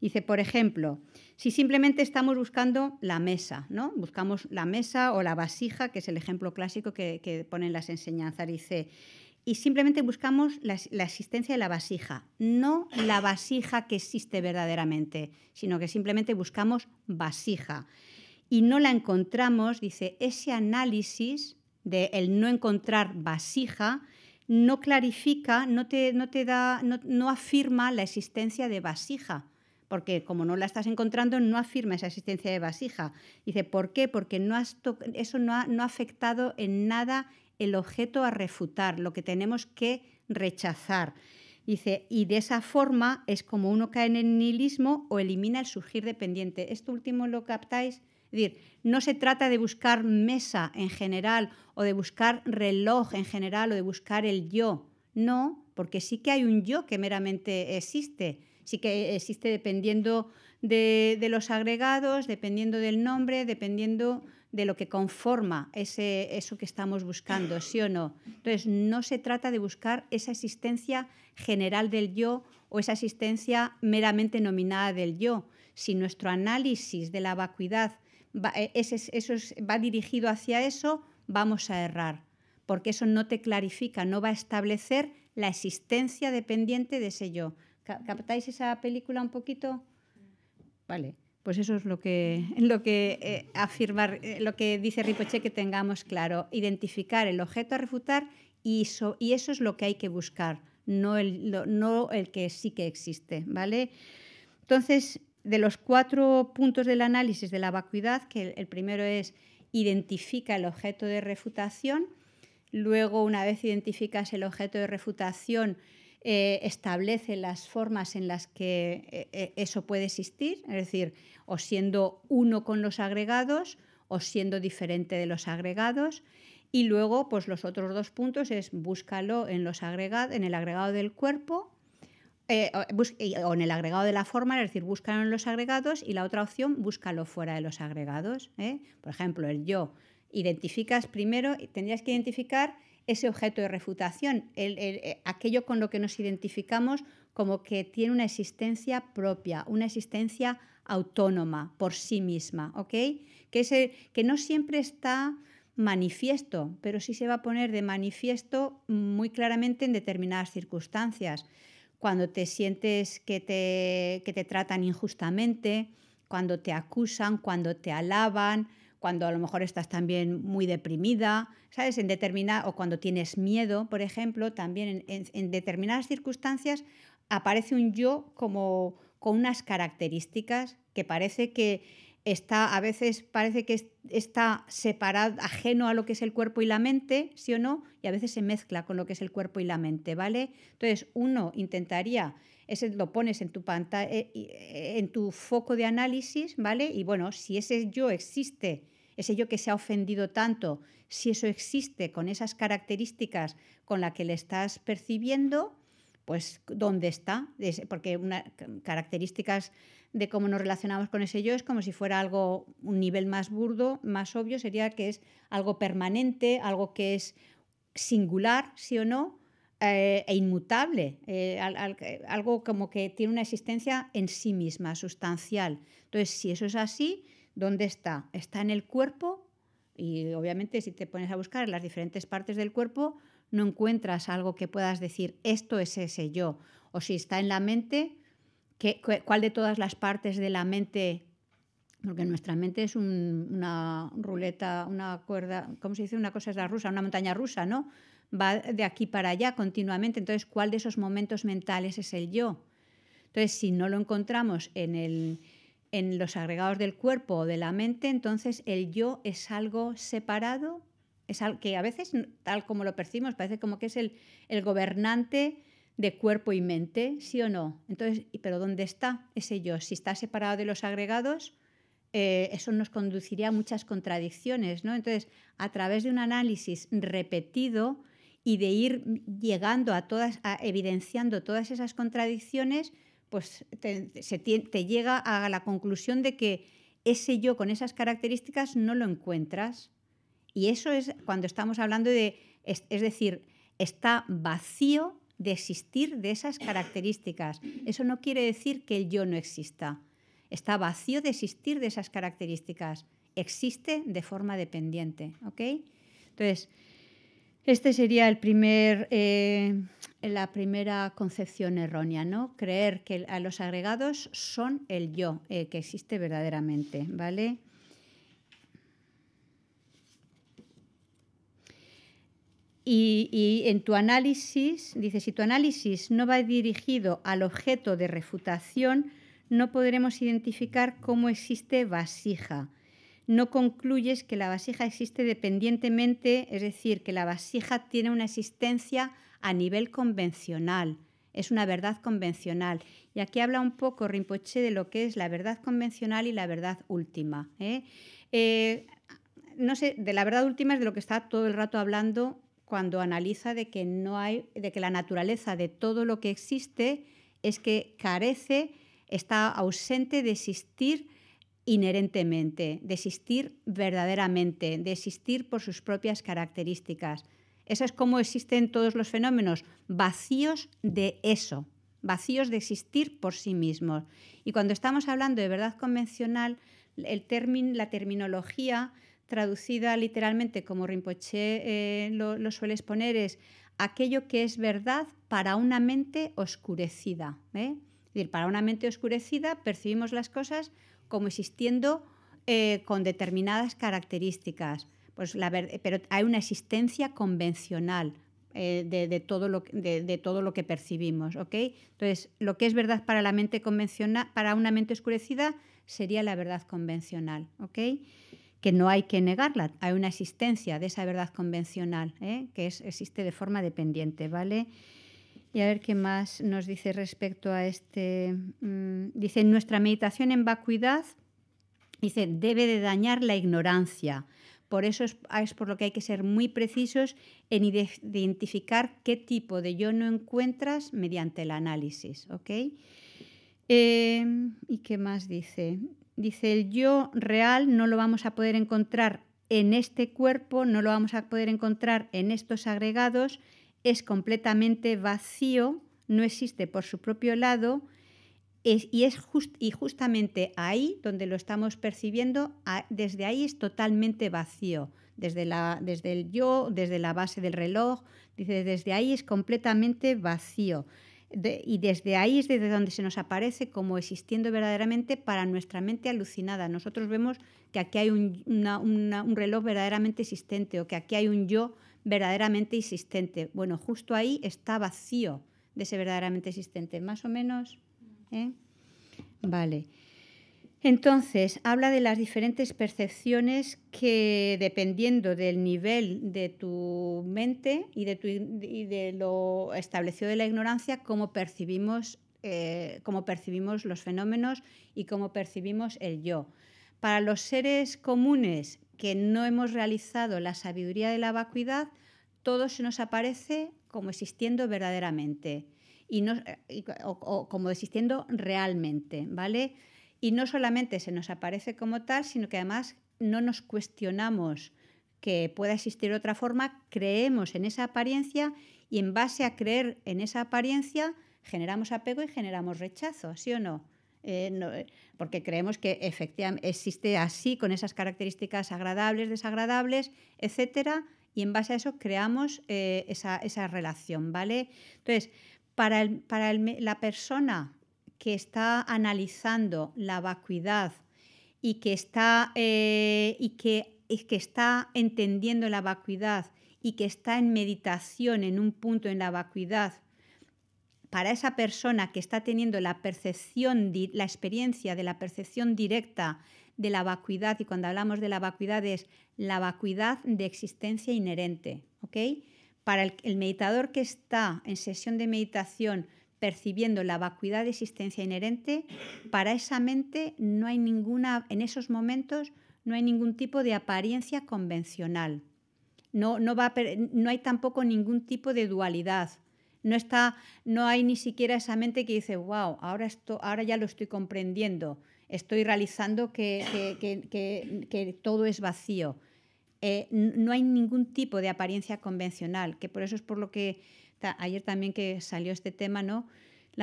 Dice, por ejemplo, si simplemente estamos buscando la mesa, ¿no? Buscamos la mesa o la vasija, que es el ejemplo clásico que, ponen las enseñanzas. Dice, y simplemente buscamos la, existencia de la vasija, no la vasija que existe verdaderamente, sino que simplemente buscamos vasija y no la encontramos, dice, ese análisis de el no encontrar vasija no clarifica, no te, da, no afirma la existencia de vasija, porque como no la estás encontrando, no afirma esa existencia de vasija. Dice, ¿por qué? Porque eso no ha, no ha afectado en nada el objeto a refutar, lo que tenemos que rechazar. Dice, y de esa forma es como uno cae en el nihilismo o elimina el surgir dependiente. Esto último lo captáis. Es decir, no se trata de buscar mesa en general o de buscar reloj en general o de buscar el yo. No, porque sí que hay un yo que meramente existe sí que existe dependiendo de, los agregados, dependiendo del nombre, dependiendo de lo que conforma eso que estamos buscando, sí o no. Entonces, no se trata de buscar esa existencia general del yo o esa existencia meramente nominada del yo. Si nuestro análisis de la vacuidad eh, eso va dirigido hacia eso, vamos a errar, porque eso no te clarifica, no va a establecer la existencia dependiente de ese yo. ¿Captáis esa película un poquito? Mm. Vale, pues eso es lo que, (laughs) lo que eh, afirmar, eh, lo que dice Ripoche que tengamos claro, identificar el objeto a refutar y, y eso es lo que hay que buscar, no el, no el que sí que existe, ¿vale? Entonces, de los cuatro puntos del análisis de la vacuidad, que el, el primero es identifica el objeto de refutación, luego una vez identificas el objeto de refutación, eh, establece las formas en las que eh, eh, eso puede existir, es decir, o siendo uno con los agregados o siendo diferente de los agregados. Y luego, pues los otros dos puntos es búscalo en, los en el agregado del cuerpo en el agregado de la forma, es decir, búscalo en los agregados y la otra opción, búscalo fuera de los agregados. Por ejemplo, el yo. Identificas primero, tendrías que identificar ese objeto de refutación, eh, aquello con lo que nos identificamos como que tiene una existencia propia, una existencia autónoma por sí misma, Que, que no siempre está manifiesto, pero sí se va a poner de manifiesto muy claramente en determinadas circunstancias. Cuando te sientes que que te tratan injustamente, cuando te acusan, cuando te alaban, cuando a lo mejor estás también muy deprimida, ¿sabes? En o cuando tienes miedo, por ejemplo, también en, determinadas circunstancias aparece un yo como con unas características que parece que está, a veces parece que está separado, ajeno a lo que es el cuerpo y la mente, sí o no, y a veces se mezcla con lo que es el cuerpo y la mente, ¿vale? Entonces, uno intentaría ese lo pones en tu pantalla, eh, eh, en tu foco de análisis, ¿vale? Y bueno, si ese yo existe, ese yo que se ha ofendido tanto, si eso existe con esas características con las que le estás percibiendo, pues ¿dónde está? Porque una, características de cómo nos relacionamos con ese yo es como si fuera algo, un nivel más burdo, más obvio, sería que es algo permanente, algo que es singular, sí o no, eh, e inmutable, eh, eh, algo como que tiene una existencia en sí misma, sustancial. Entonces, si eso es así, ¿dónde está? Está en el cuerpo y obviamente si te pones a buscar en las diferentes partes del cuerpo, no encuentras algo que puedas decir, esto es ese yo. O si está en la mente, ¿qué, ¿cuál de todas las partes de la mente porque nuestra mente es una ruleta, una cuerda, ¿cómo se dice? Una cosa es la rusa, una montaña rusa, ¿no? va de aquí para allá continuamente. Entonces, ¿cuál de esos momentos mentales es el yo? Entonces, si no lo encontramos en, los agregados del cuerpo o de la mente, entonces el yo es algo separado, es algo que a veces, tal como lo percibimos, parece como que es el, gobernante de cuerpo y mente, ¿sí o no? Entonces, ¿pero dónde está ese yo? Si está separado de los agregados, eh, eso nos conduciría a muchas contradicciones, ¿no? Entonces, a través de un análisis repetido, y de ir llegando a todas, evidenciando todas esas contradicciones, pues te, llega a la conclusión de que ese yo con esas características no lo encuentras. Y eso es cuando estamos hablando de, es, decir, está vacío de existir de esas características. Eso no quiere decir que el yo no exista. Está vacío de existir de esas características. Existe de forma dependiente. ¿ok? Entonces, este sería eh, la primera concepción errónea, ¿no? Creer que a los agregados son el yo eh, que existe verdaderamente, ¿vale? Y, y, en tu análisis, dice, si tu análisis no va dirigido al objeto de refutación, no podremos identificar cómo existe vasija, no concluyes que la vasija existe dependientemente, es decir, que la vasija tiene una existencia a nivel convencional, es una verdad convencional. Y aquí habla un poco Rinpoche de lo que es la verdad convencional y la verdad última. ¿eh? Eh, no sé, de la verdad última es de lo que está todo el rato hablando cuando analiza de que no hay, de que la naturaleza de todo lo que existe es que carece, está ausente de existir inherentemente, de existir verdaderamente, de existir por sus propias características. Eso es como existen todos los fenómenos, vacíos de eso, vacíos de existir por sí mismos. Y cuando estamos hablando de verdad convencional, el la terminología traducida literalmente como Rinpoche eh, lo, suele exponer es aquello que es verdad para una mente oscurecida. ¿eh? Es decir, para una mente oscurecida percibimos las cosas como existiendo eh, con determinadas características. Pues la pero hay una existencia convencional eh, de, todo lo, de, todo lo, que percibimos. ¿ok? Entonces, lo que es verdad para la mente convencional, para una mente oscurecida, sería la verdad convencional. ¿ok? que no hay que negarla, hay una existencia de esa verdad convencional, ¿eh? que es, existe de forma dependiente, ¿vale? Y a ver qué más nos dice respecto a este. Mm, dice, nuestra meditación en vacuidad, dice, debe de dañar la ignorancia. Por eso es, ah, por lo que hay que ser muy precisos en identificar qué tipo de yo no encuentras mediante el análisis. Em, ¿Y qué más dice? Dice, el yo real no lo vamos a poder encontrar en este cuerpo, no lo vamos a poder encontrar en estos agregados es completamente vacío, no existe por su propio lado y es y justamente ahí donde lo estamos percibiendo, desde ahí es totalmente vacío, desde, la, desde el yo, desde la base del reloj, dice, desde ahí es completamente vacío. y desde ahí es desde donde se nos aparece como existiendo verdaderamente para nuestra mente alucinada. Nosotros vemos que aquí hay un, un reloj verdaderamente existente o que aquí hay un yo verdaderamente existente. Bueno, justo ahí está vacío de ese verdaderamente existente, más o menos. ¿eh? Vale. Entonces, habla de las diferentes percepciones que, dependiendo del nivel de tu mente y de, lo establecido de la ignorancia, cómo percibimos, eh, cómo percibimos los fenómenos y cómo percibimos el yo. Para los seres comunes, que no hemos realizado la sabiduría de la vacuidad, todo se nos aparece como existiendo verdaderamente y no, o, como existiendo realmente, ¿vale? Y no solamente se nos aparece como tal, sino que además no nos cuestionamos que pueda existir otra forma, creemos en esa apariencia y en base a creer en esa apariencia generamos apego y generamos rechazo, ¿sí o no? Eh, eh, porque creemos que efectivamente existe así, con esas características agradables, desagradables, etcétera, y en base a eso creamos eh, esa, relación, ¿vale? Entonces, para, la persona que está analizando la vacuidad y que está, y que está entendiendo la vacuidad y que está en meditación en un punto en la vacuidad para esa persona que está teniendo la percepción, la experiencia de la percepción directa de la vacuidad, y cuando hablamos de la vacuidad es la vacuidad de existencia inherente, ¿ok? Para el, meditador que está en sesión de meditación percibiendo la vacuidad de existencia inherente, para esa mente no hay ninguna, en esos momentos no hay ningún tipo de apariencia convencional. no hay tampoco ningún tipo de dualidad no está, no hay ni siquiera esa mente que dice, wow, ahora ahora ya lo estoy comprendiendo, estoy realizando que, que, todo es vacío. Eh, no hay ningún tipo de apariencia convencional, que por eso es por lo que ayer también que salió este tema, ¿no?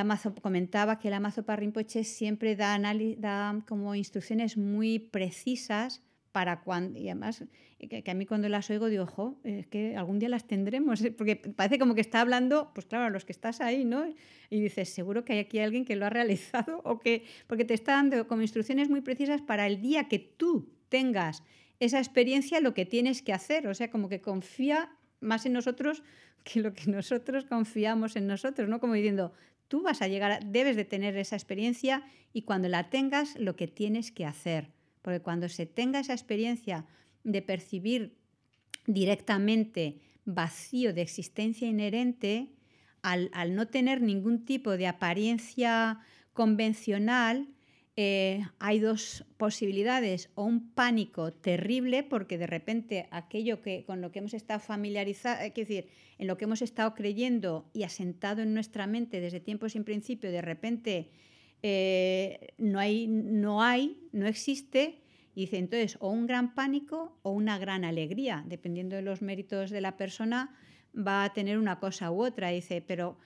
mazo comentaba que la para Rinpoche siempre da, da como instrucciones muy precisas para cuando, y además eh, que, a mí cuando las oigo digo, ojo, es que algún día las tendremos, eh, porque parece como que está hablando, pues claro, a los que estás ahí, ¿no? Y dices, seguro que hay aquí alguien que lo ha realizado o que, porque te está dando como instrucciones muy precisas para el día que tú tengas esa experiencia, lo que tienes que hacer, o sea, como que confía más en nosotros que lo que nosotros confiamos en nosotros, ¿no? Como diciendo, tú vas a llegar, debes de tener esa experiencia y cuando la tengas, lo que tienes que hacer porque cuando se tenga esa experiencia de percibir directamente vacío de existencia inherente, al, no tener ningún tipo de apariencia convencional, eh, hay dos posibilidades, o un pánico terrible, porque de repente aquello que, con lo que hemos estado familiarizado, eh, es decir, en lo que hemos estado creyendo y asentado en nuestra mente desde tiempos sin principio, de repente eh, no hay, no hay, no existe. Y dice entonces o un gran pánico o una gran alegría, dependiendo de los méritos de la persona, va a tener una cosa u otra. Dice, pero,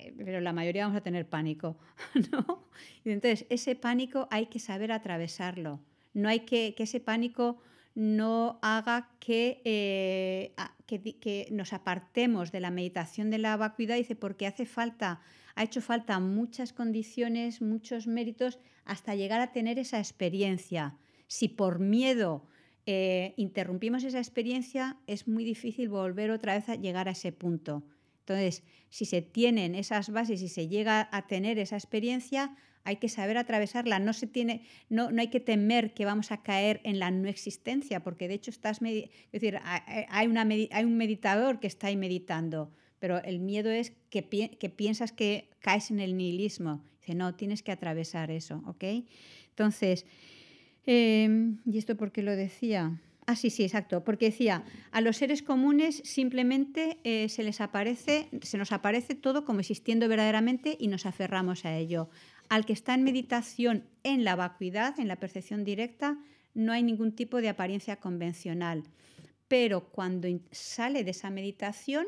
eh, pero la mayoría vamos a tener pánico, (laughs) ¿no? Y entonces ese pánico hay que saber atravesarlo. No hay que que ese pánico no haga que, eh, que, que nos apartemos de la meditación de la vacuidad, dice, porque hace falta ha hecho falta muchas condiciones, muchos méritos hasta llegar a tener esa experiencia. Si por miedo eh, interrumpimos esa experiencia, es muy difícil volver otra vez a llegar a ese punto. Entonces, si se tienen esas bases y se llega a tener esa experiencia, hay que saber atravesarla. No, tiene, no, hay que temer que vamos a caer en la no existencia, porque de hecho estás es decir, hay, hay un meditador que está ahí meditando pero el miedo es que, piensas que caes en el nihilismo. Dice, no, tienes que atravesar eso, ¿ok? Entonces, em, ¿y esto por qué lo decía? Ah, sí, sí, exacto. Porque decía, a los seres comunes simplemente eh, se les aparece, se nos aparece todo como existiendo verdaderamente y nos aferramos a ello. Al que está en meditación en la vacuidad, en la percepción directa, no hay ningún tipo de apariencia convencional. Pero cuando sale de esa meditación,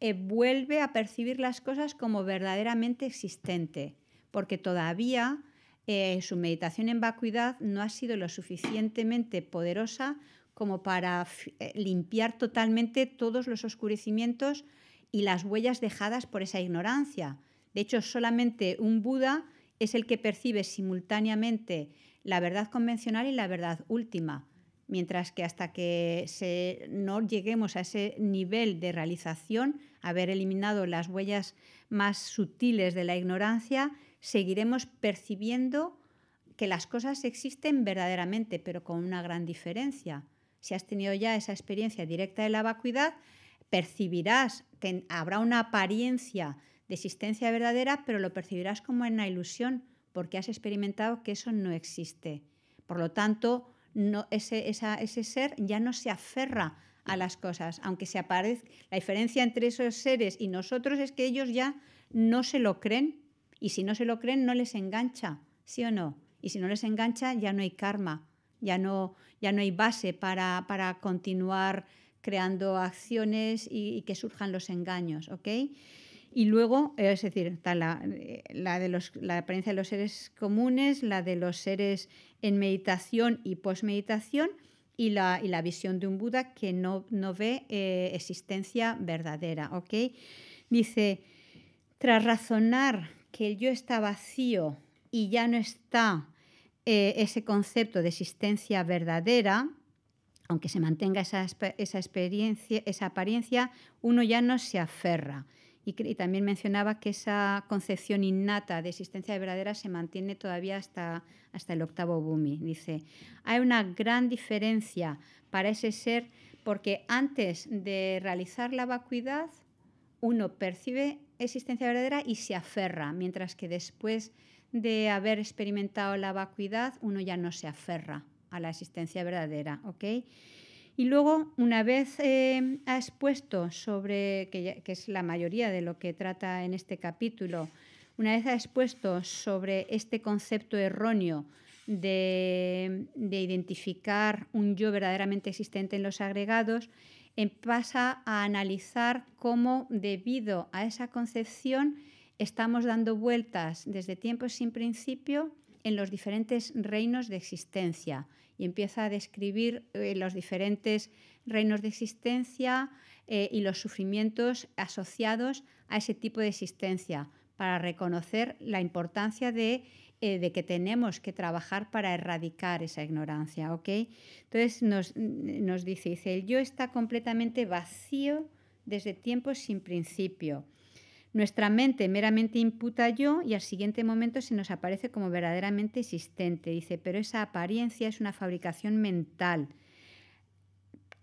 eh, vuelve a percibir las cosas como verdaderamente existente, porque todavía eh, su meditación en vacuidad no ha sido lo suficientemente poderosa como para eh, limpiar totalmente todos los oscurecimientos y las huellas dejadas por esa ignorancia. De hecho, solamente un Buda es el que percibe simultáneamente la verdad convencional y la verdad última, mientras que hasta que no lleguemos a ese nivel de realización, haber eliminado las huellas más sutiles de la ignorancia, seguiremos percibiendo que las cosas existen verdaderamente, pero con una gran diferencia. Si has tenido ya esa experiencia directa de la vacuidad, percibirás, que habrá una apariencia de existencia verdadera, pero lo percibirás como una ilusión, porque has experimentado que eso no existe. Por lo tanto, ese ser ya no se aferra a las cosas, aunque se aparezca. La diferencia entre esos seres y nosotros es que ellos ya no se lo creen y si no se lo creen no les engancha, ¿sí o no? Y si no les engancha ya no hay karma, ya no, ya no hay base para, continuar creando acciones y, que surjan los engaños, ¿ok? Y luego, eh, es decir, está la, eh, la de los, la apariencia de los seres comunes, la de los seres en meditación y posmeditación y la, visión de un Buda que no, ve eh, existencia verdadera. Dice, tras razonar que el yo está vacío y ya no está eh, ese concepto de existencia verdadera, aunque se mantenga esa, experiencia, esa apariencia, uno ya no se aferra, y, también mencionaba que esa concepción innata de existencia verdadera se mantiene todavía hasta, hasta el octavo Bumi. Dice, hay una gran diferencia para ese ser porque antes de realizar la vacuidad uno percibe existencia verdadera y se aferra, mientras que después de haber experimentado la vacuidad uno ya no se aferra a la existencia verdadera. ¿ok?, y luego, una vez eh, ha expuesto sobre, que, es la mayoría de lo que trata en este capítulo, una vez ha expuesto sobre este concepto erróneo de, de, identificar un yo verdaderamente existente en los agregados, em, pasa a analizar cómo, debido a esa concepción, estamos dando vueltas desde tiempos sin principio en los diferentes reinos de existencia y empieza a describir eh, los diferentes reinos de existencia eh, y los sufrimientos asociados a ese tipo de existencia para reconocer la importancia eh, de, que tenemos que trabajar para erradicar esa ignorancia. ¿okay? Entonces nos, nos dice, dice, el yo está completamente vacío desde tiempos sin principio nuestra mente meramente imputa yo y al siguiente momento se nos aparece como verdaderamente existente. Dice, pero esa apariencia es una fabricación mental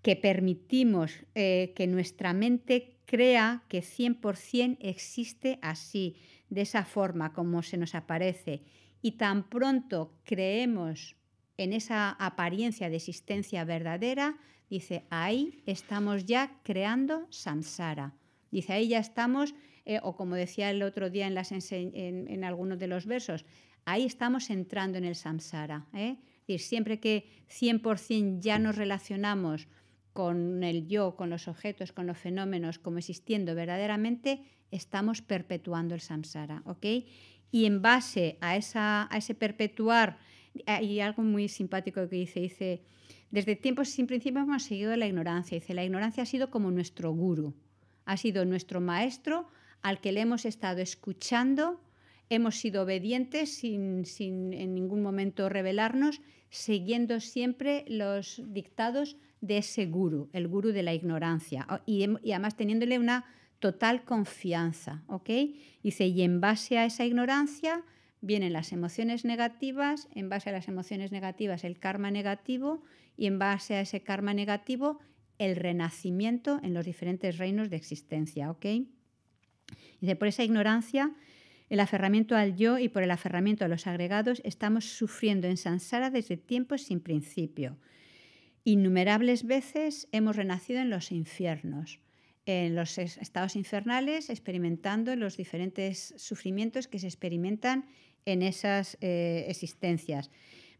que permitimos eh, que nuestra mente crea que 100% existe así, de esa forma como se nos aparece. Y tan pronto creemos en esa apariencia de existencia verdadera, dice, ahí estamos ya creando samsara. Dice, ahí ya estamos eh, o como decía el otro día en, algunos de los versos, ahí estamos entrando en el samsara. ¿eh? decir, siempre que 100% ya nos relacionamos con el yo, con los objetos, con los fenómenos, como existiendo verdaderamente, estamos perpetuando el samsara. Y en base a, ese perpetuar, hay algo muy simpático que dice, dice, desde tiempos sin principio hemos seguido la ignorancia. Dice, la ignorancia ha sido como nuestro guru ha sido nuestro maestro al que le hemos estado escuchando, hemos sido obedientes sin, en ningún momento rebelarnos, siguiendo siempre los dictados de ese guru, el guru de la ignorancia, y, además teniéndole una total confianza, ¿ok? Dice, y en base a esa ignorancia vienen las emociones negativas, en base a las emociones negativas el karma negativo, y en base a ese karma negativo el renacimiento en los diferentes reinos de existencia. ¿ok? por esa ignorancia, el aferramiento al yo y por el aferramiento a los agregados estamos sufriendo en Sansara desde tiempos sin principio. Innumerables veces hemos renacido en los infiernos, en los estados infernales, experimentando los diferentes sufrimientos que se experimentan en esas eh, existencias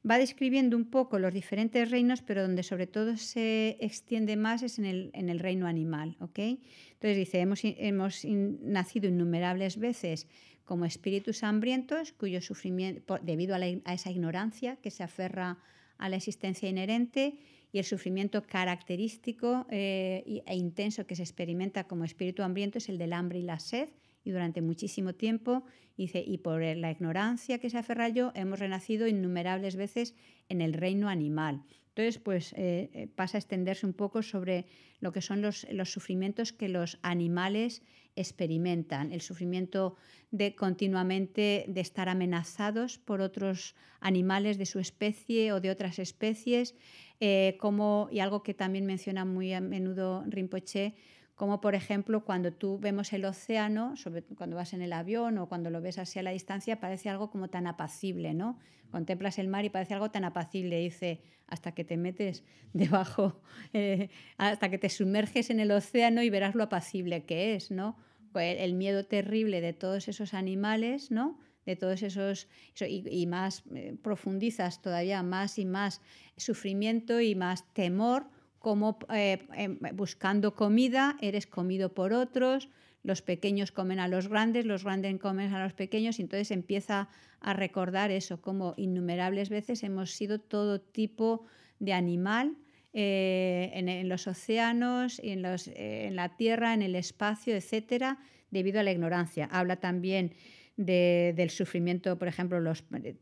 va describiendo un poco los diferentes reinos, pero donde sobre todo se extiende más es en el, reino animal. ¿okay? Entonces dice, hemos, nacido innumerables veces como espíritus hambrientos, cuyo sufrimiento, debido a, esa ignorancia que se aferra a la existencia inherente, y el sufrimiento característico eh, e intenso que se experimenta como espíritu hambriento es el del hambre y la sed, y durante muchísimo tiempo, dice, y por la ignorancia que se aferra yo, hemos renacido innumerables veces en el reino animal. Entonces, pues eh, eh, pasa a extenderse un poco sobre lo que son los, sufrimientos que los animales experimentan, el sufrimiento de continuamente de estar amenazados por otros animales de su especie o de otras especies, eh, como, y algo que también menciona muy a menudo Rinpoche, como por ejemplo cuando tú vemos el océano, cuando vas en el avión o cuando lo ves así a la distancia, parece algo como tan apacible, ¿no? Contemplas el mar y parece algo tan apacible, dice, hasta que te metes (laughs) debajo, eh, hasta que te sumerges en el océano y verás lo apacible que es, ¿no? El, miedo terrible de todos esos animales, ¿no? de todos esos, y, más eh, profundizas todavía más y más sufrimiento y más temor como eh, em, buscando comida eres comido por otros, los pequeños comen a los grandes, los grandes comen a los pequeños, y entonces empieza a recordar eso, como innumerables veces hemos sido todo tipo de animal eh, en, los océanos, en, eh, en la tierra, en el espacio, etcétera, debido a la ignorancia. Habla también del sufrimiento, por ejemplo, los, eh,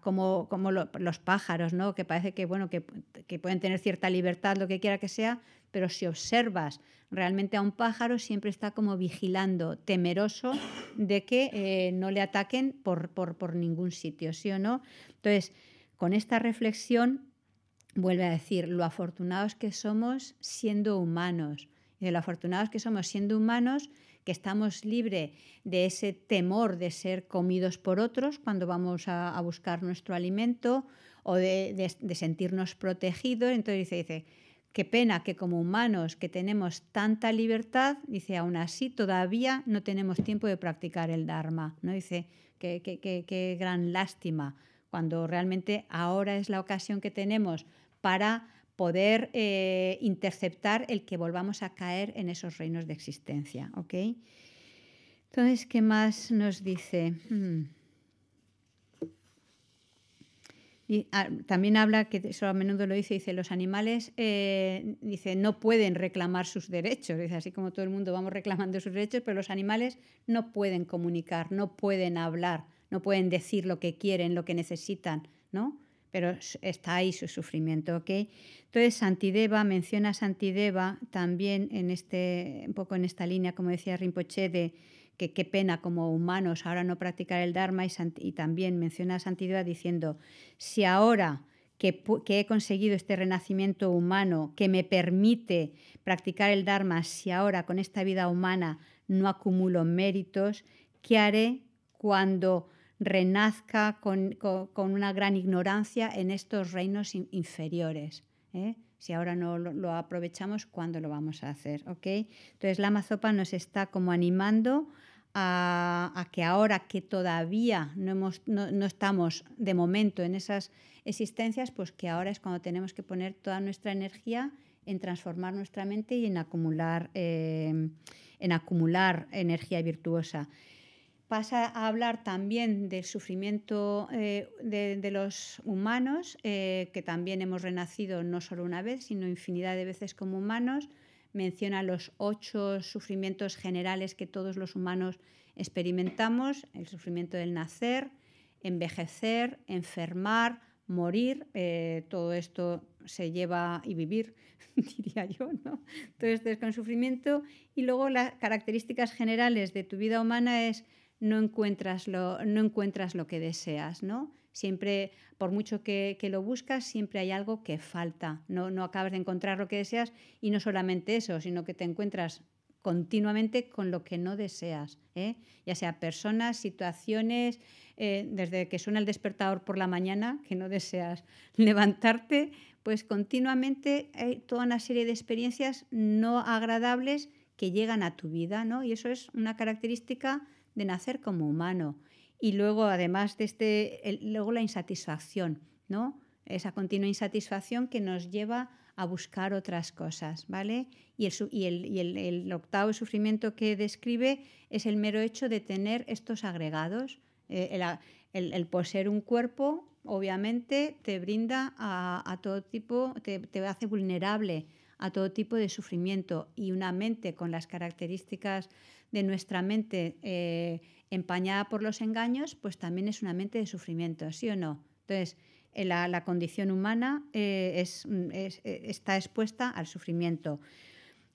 como, los pájaros, ¿no? que parece que, bueno, que, pueden tener cierta libertad, lo que quiera que sea, pero si observas realmente a un pájaro, siempre está como vigilando, temeroso de que eh, no le ataquen por, por ningún sitio, ¿sí o no? Entonces, con esta reflexión vuelve a decir lo afortunados que somos siendo humanos. Y de lo afortunados que somos siendo humanos que estamos libres de ese temor de ser comidos por otros cuando vamos a, buscar nuestro alimento o de, sentirnos protegidos. Entonces dice, dice, qué pena que como humanos que tenemos tanta libertad, dice, aún así todavía no tenemos tiempo de practicar el Dharma. ¿no? Dice, qué, qué gran lástima, cuando realmente ahora es la ocasión que tenemos para poder eh, interceptar el que volvamos a caer en esos reinos de existencia. ¿ok? Entonces, ¿qué más nos dice? Mm. Y, ah, también habla, que eso a menudo lo dice, dice, los animales eh, dice, no pueden reclamar sus derechos. Dice, así como todo el mundo vamos reclamando sus derechos, pero los animales no pueden comunicar, no pueden hablar, no pueden decir lo que quieren, lo que necesitan, ¿no? pero está ahí su sufrimiento, ¿ok? Entonces Santideva menciona a Santideva también en este, un poco en esta línea, como decía Rinpoche, de que qué pena como humanos ahora no practicar el Dharma y, y también menciona a Santideva diciendo, si ahora que, he conseguido este renacimiento humano que me permite practicar el Dharma, si ahora con esta vida humana no acumulo méritos, ¿qué haré cuando renazca con, una gran ignorancia en estos reinos inferiores. ¿eh? Si ahora no lo, aprovechamos, ¿cuándo lo vamos a hacer? ¿Okay? Entonces la mazopa nos está como animando a, que ahora que todavía no, estamos de momento en esas existencias, pues que ahora es cuando tenemos que poner toda nuestra energía en transformar nuestra mente y en acumular, eh, en acumular energía virtuosa pasa a hablar también del sufrimiento eh, de, los humanos, eh, que también hemos renacido no solo una vez, sino infinidad de veces como humanos. Menciona los ocho sufrimientos generales que todos los humanos experimentamos, el sufrimiento del nacer, envejecer, enfermar, morir, eh, todo esto se lleva y vivir, (laughs) diría yo, ¿no? Todo esto es con sufrimiento. Y luego las características generales de tu vida humana es no encuentras lo, no encuentras lo que deseas, Siempre, por mucho que, lo buscas, siempre hay algo que falta. No, acabas de encontrar lo que deseas y no solamente eso, sino que te encuentras continuamente con lo que no deseas, ¿eh? ya sea personas, situaciones, eh, desde que suena el despertador por la mañana, que no deseas (laughs) levantarte, pues continuamente hay toda una serie de experiencias no agradables que llegan a tu vida, ¿no? Y eso es una característica de nacer como humano y luego además de este, luego la insatisfacción, ¿no? Esa continua insatisfacción que nos lleva a buscar otras cosas, ¿vale? Y, el, y, el, y el, octavo sufrimiento que describe es el mero hecho de tener estos agregados. Eh, el, poseer un cuerpo, obviamente, te brinda a, todo tipo, te, te hace vulnerable a todo tipo de sufrimiento y una mente con las características de nuestra mente eh, empañada por los engaños, pues también es una mente de sufrimiento, ¿sí o no? Entonces, eh, la, condición humana eh, es, mm, está expuesta al sufrimiento.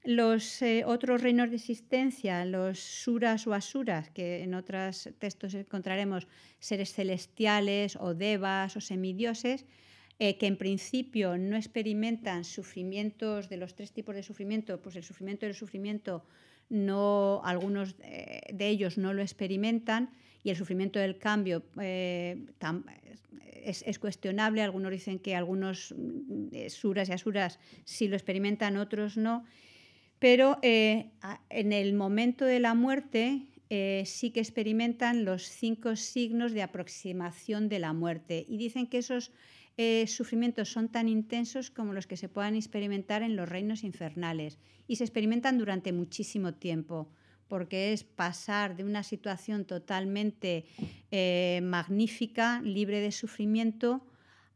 Los otros reinos de existencia, los suras o asuras, que en otros textos encontraremos seres celestiales o devas o semidioses, que en principio no experimentan sufrimientos de los tres tipos de sufrimiento, pues el sufrimiento del sufrimiento no, algunos eh, de ellos no lo experimentan y el sufrimiento del cambio eh, es, cuestionable. Algunos dicen que algunos mm, suras y asuras sí lo experimentan, otros no. Pero eh, en el momento de la muerte sí que experimentan los cinco signos de aproximación de la muerte y dicen que esos eh, sufrimientos son tan intensos como los que se puedan experimentar en los reinos infernales y se experimentan durante muchísimo tiempo porque es pasar de una situación totalmente eh, magnífica, libre de sufrimiento,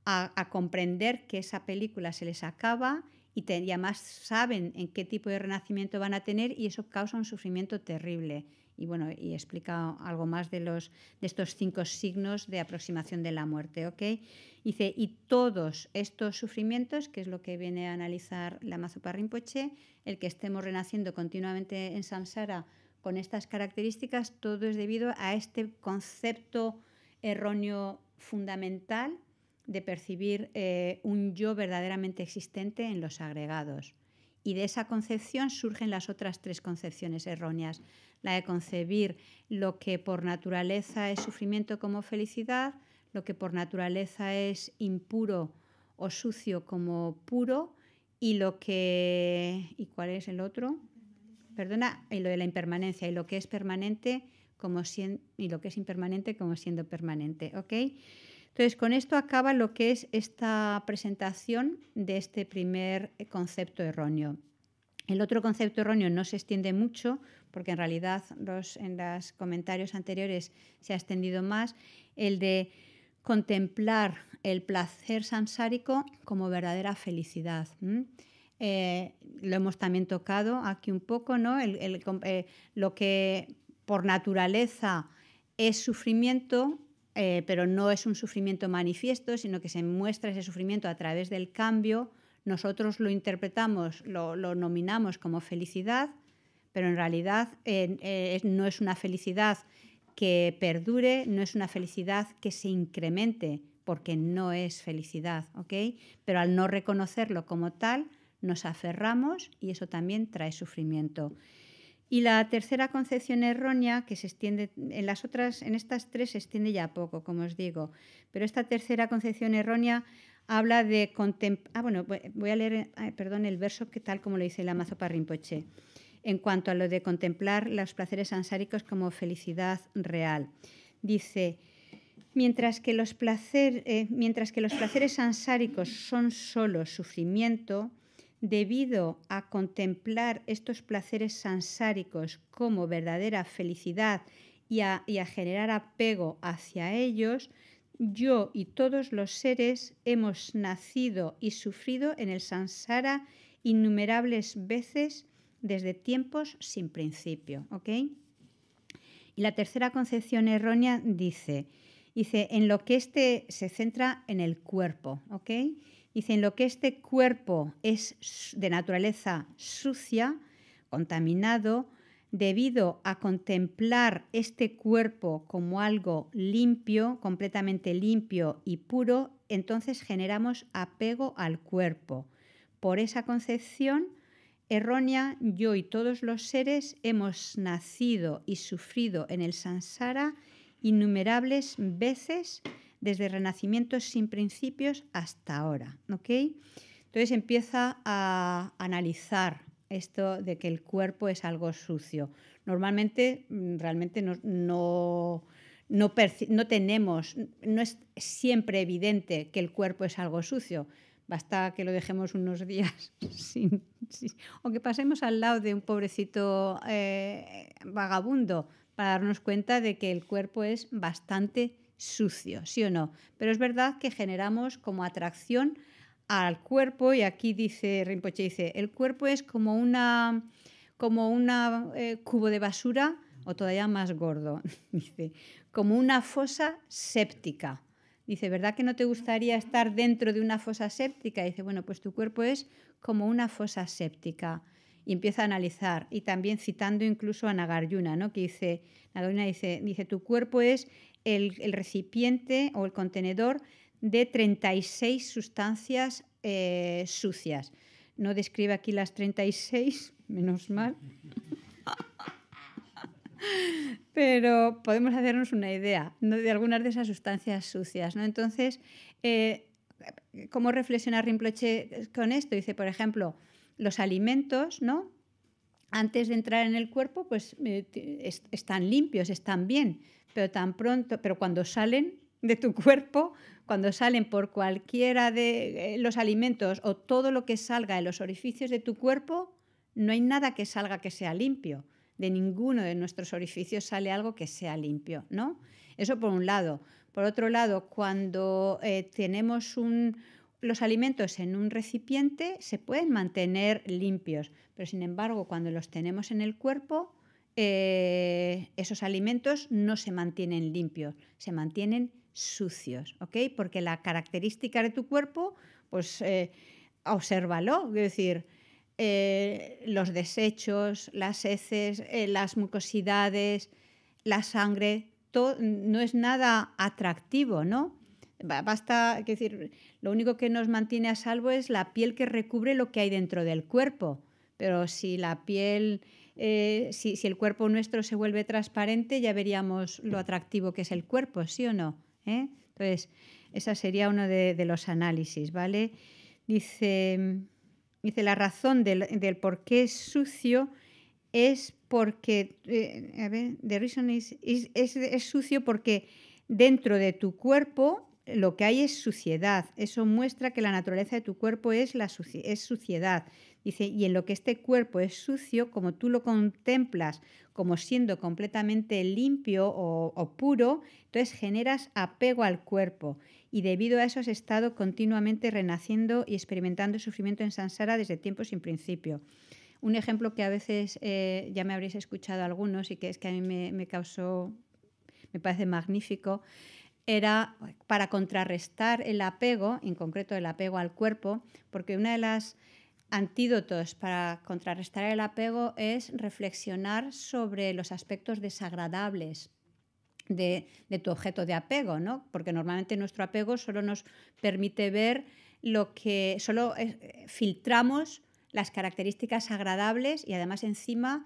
a, comprender que esa película se les acaba y, y además saben en qué tipo de renacimiento van a tener y eso causa un sufrimiento terrible y bueno, y explica algo más de, estos cinco signos de aproximación de la muerte, ¿ok? Dice, y todos estos sufrimientos, que es lo que viene a analizar la Mazupa el que estemos renaciendo continuamente en samsara con estas características, todo es debido a este concepto erróneo fundamental de percibir eh, un yo verdaderamente existente en los agregados. Y de esa concepción surgen las otras tres concepciones erróneas. La de concebir lo que por naturaleza es sufrimiento como felicidad, lo que por naturaleza es impuro o sucio como puro, y lo que... ¿Y cuál es el otro? Perdona, y lo de la impermanencia, y lo que es permanente como y lo que es impermanente como siendo permanente, ¿ok? Entonces, con esto acaba lo que es esta presentación de este primer eh, concepto erróneo. El otro concepto erróneo no se extiende mucho, porque en realidad los, en los comentarios anteriores se ha extendido más, el de contemplar el placer sansárico como verdadera felicidad. Eh, lo hemos también tocado aquí un poco, ¿no? Eh, lo que por naturaleza es sufrimiento, eh, pero no es un sufrimiento manifiesto, sino que se muestra ese sufrimiento a través del cambio. Nosotros lo interpretamos, lo, nominamos como felicidad, pero en realidad eh, no es una felicidad que perdure, no es una felicidad que se incremente, porque no es felicidad, ¿ok? Pero al no reconocerlo como tal, nos aferramos y eso también trae sufrimiento. Y la tercera concepción errónea, que se extiende en las otras, en estas tres se extiende ya poco, como os digo, pero esta tercera concepción errónea habla de contemplar. Ah, bueno, voy a leer, perdón, el verso tal como lo dice la amazo parrimpoche. en cuanto a lo de contemplar los placeres ansáricos como felicidad real. Dice. Mientras que, los placer, eh, mientras que los placeres ansáricos son solo sufrimiento, debido a contemplar estos placeres sansáricos como verdadera felicidad y a, generar apego hacia ellos, yo y todos los seres hemos nacido y sufrido en el sansara innumerables veces desde tiempos sin principio. Y la tercera concepción errónea dice, dice, en lo que este se centra en el cuerpo. Dicen, en lo que este cuerpo es de naturaleza sucia, contaminado, debido a contemplar este cuerpo como algo limpio, completamente limpio y puro, entonces generamos apego al cuerpo. Por esa concepción errónea, yo y todos los seres hemos nacido y sufrido en el sansara innumerables veces desde renacimientos sin principios hasta ahora. Entonces empieza a analizar esto de que el cuerpo es algo sucio. Normalmente mm, realmente no, no, tenemos, no es siempre evidente que el cuerpo es algo sucio basta que lo dejemos unos días (laughs) sin, o que pasemos al lado de un pobrecito eh, vagabundo para darnos cuenta de que el cuerpo es bastante sucio, ¿sí o no? Pero es verdad que generamos como atracción al cuerpo y aquí dice Rinpoche dice, el cuerpo es como una como un eh, cubo de basura o todavía más gordo, (laughs) dice, como una fosa séptica. Dice, ¿verdad que no te gustaría estar dentro de una fosa séptica? Dice, bueno, pues tu cuerpo es como una fosa séptica. Y empieza a analizar, y también citando incluso a Nagarjuna, ¿no? que dice, Nagarjuna dice, dice, tu cuerpo es el, recipiente o el contenedor de 36 sustancias eh, sucias. No describe aquí las 36, (laughs) menos mal. (laughs) Pero podemos hacernos una idea de algunas de esas sustancias sucias. ¿no? Entonces, eh, ¿cómo reflexiona Rimploche con esto? Dice, por ejemplo, los alimentos, ¿no? antes de entrar en el cuerpo, pues eh, están limpios, están bien, pero tan pronto, pero cuando salen de tu cuerpo, cuando salen por cualquiera de eh, los alimentos o todo lo que salga de los orificios de tu cuerpo, no hay nada que salga que sea limpio. De ninguno de nuestros orificios sale algo que sea limpio, ¿no? Eso por un lado. Por otro lado, cuando eh, tenemos un, los alimentos en un recipiente se pueden mantener limpios, pero sin embargo cuando los tenemos en el cuerpo, eh, esos alimentos no se mantienen limpios, se mantienen sucios, ¿ok? Porque la característica de tu cuerpo, pues eh, obsérvalo, es decir, eh, los desechos, las heces, eh, las mucosidades, la sangre, no es nada atractivo, ¿no? Basta, que decir, lo único que nos mantiene a salvo es la piel que recubre lo que hay dentro del cuerpo. Pero si la piel, eh, si, el cuerpo nuestro se vuelve transparente, ya veríamos lo atractivo que es el cuerpo, ¿sí o no? ¿Eh? Entonces, ese sería uno de, los análisis, ¿vale? Dice, dice la razón del, por qué es sucio es porque, eh, a ver, the reason es sucio porque dentro de tu cuerpo lo que hay es suciedad. Eso muestra que la naturaleza de tu cuerpo es, suciedad. Dice, y en lo que este cuerpo es sucio, como tú lo contemplas como siendo completamente limpio o, puro, entonces generas apego al cuerpo. Y debido a eso has estado continuamente renaciendo y experimentando sufrimiento en Sansara desde tiempo sin principio. Un ejemplo que a veces eh, ya me habréis escuchado algunos y que es que a mí me causó, me parece magnífico, era eh, para contrarrestar el apego, en concreto el apego al cuerpo, porque una de las antídotos para contrarrestar el apego es reflexionar sobre los aspectos desagradables de, tu objeto de apego, ¿no? Porque normalmente nuestro apego solo nos permite ver lo que. solo eh, filtramos las características agradables y además encima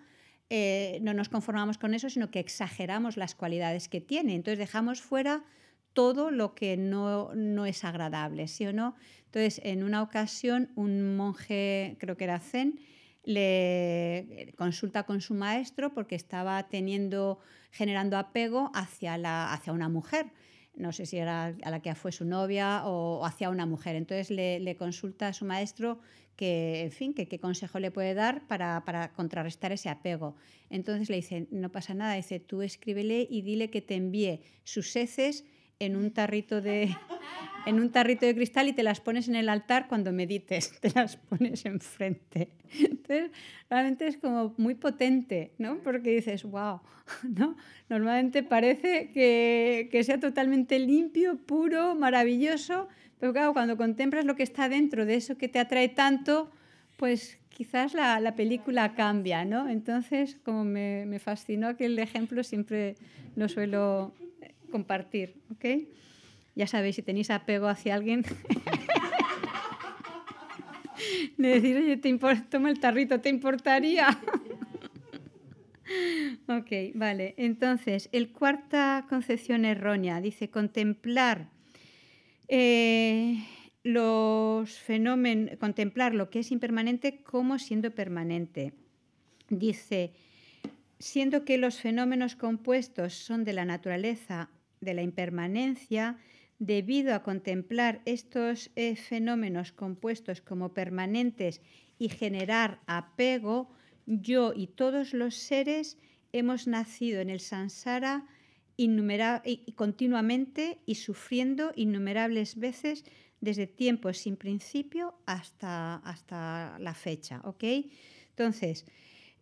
eh, no nos conformamos con eso, sino que exageramos las cualidades que tiene. Entonces dejamos fuera todo lo que no, es agradable, ¿sí o no? Entonces, en una ocasión, un monje, creo que era Zen, le eh, consulta con su maestro porque estaba teniendo, generando apego hacia, la, hacia una mujer. No sé si era a la que fue su novia o, hacia una mujer. Entonces le, consulta a su maestro que, en fin, que qué consejo le puede dar para, para, contrarrestar ese apego. Entonces le dice, no pasa nada, dice, tú escríbele y dile que te envíe sus heces en un tarrito de (laughs) en un tarrito de cristal y te las pones en el altar cuando medites, (laughs) te las pones enfrente. Entonces, realmente es como muy potente, ¿no? Porque dices, wow, (laughs) ¿no? Normalmente parece que, que sea totalmente limpio, puro, maravilloso, pero claro, cuando contemplas lo que está dentro de eso que te atrae tanto, pues quizás la, la película cambia, ¿no? Entonces, como me, me fascinó aquel ejemplo, siempre lo suelo compartir, ¿ok? Ya sabéis, si tenéis apego hacia alguien, le (laughs) decir, oye, te toma el tarrito, ¿te importaría? (laughs) ok, vale. Entonces, el cuarta concepción errónea dice contemplar eh, los fenómenos, contemplar lo que es impermanente como siendo permanente. Dice, siendo que los fenómenos compuestos son de la naturaleza de la impermanencia, debido a contemplar estos eh, fenómenos compuestos como permanentes y generar apego, yo y todos los seres hemos nacido en el sansara y continuamente y sufriendo innumerables veces desde tiempos sin principio hasta, hasta la fecha. ¿ok? Entonces,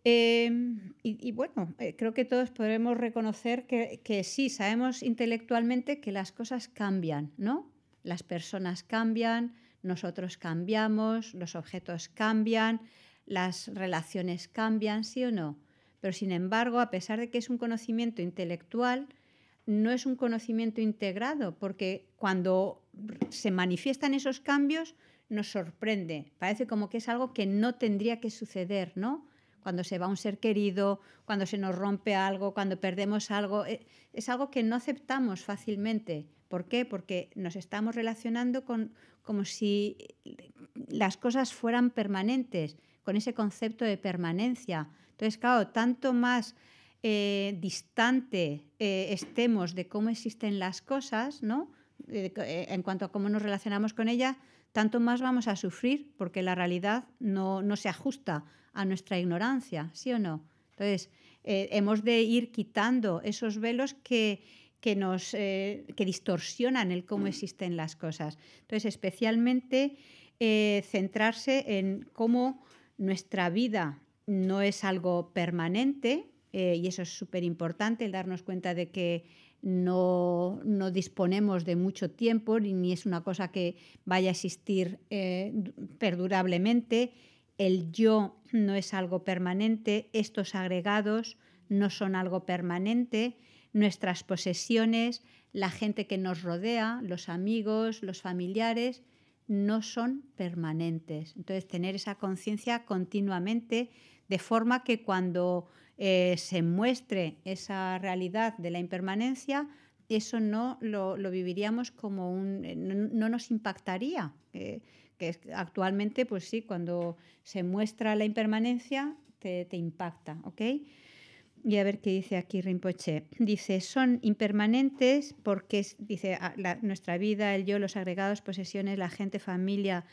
Em, y, bueno, eh, creo que todos podremos reconocer que, que, sí, sabemos intelectualmente que las cosas cambian, ¿no? Las personas cambian, nosotros cambiamos, los objetos cambian, las relaciones cambian, sí o no. Pero sin embargo, a pesar de que es un conocimiento intelectual, no es un conocimiento integrado, porque cuando se manifiestan esos cambios, nos sorprende. Parece como que es algo que no tendría que suceder, ¿no? cuando se va un ser querido, cuando se nos rompe algo, cuando perdemos algo. Eh, es algo que no aceptamos fácilmente. ¿Por qué? Porque nos estamos relacionando con como si las cosas fueran permanentes, con ese concepto de permanencia. Entonces, claro, tanto más eh, distante eh, estemos de cómo existen las cosas, ¿no? en cuanto a cómo nos relacionamos con ellas, tanto más vamos a sufrir porque la realidad no, se ajusta a nuestra ignorancia, ¿sí o no? Entonces, eh, hemos de ir quitando esos velos que, nos eh, distorsionan el cómo existen las cosas. Entonces, especialmente eh, centrarse en cómo nuestra vida no es algo permanente, y eso es súper importante, el darnos cuenta de que no, disponemos de mucho tiempo ni es una cosa que vaya a existir eh, perdurablemente. El yo no es algo permanente, estos agregados no son algo permanente, nuestras posesiones, la gente que nos rodea, los amigos, los familiares, no son permanentes. Entonces, tener esa conciencia continuamente, de forma que cuando eh, se muestre esa realidad de la impermanencia, eso no lo, lo viviríamos como un... Eh, no, nos impactaría. que actualmente, pues sí, cuando se muestra la impermanencia, te, impacta, ¿ok? Y a ver qué dice aquí Rinpoche. Dice, son impermanentes porque, dice, nuestra vida, el yo, los agregados, posesiones, la gente, familia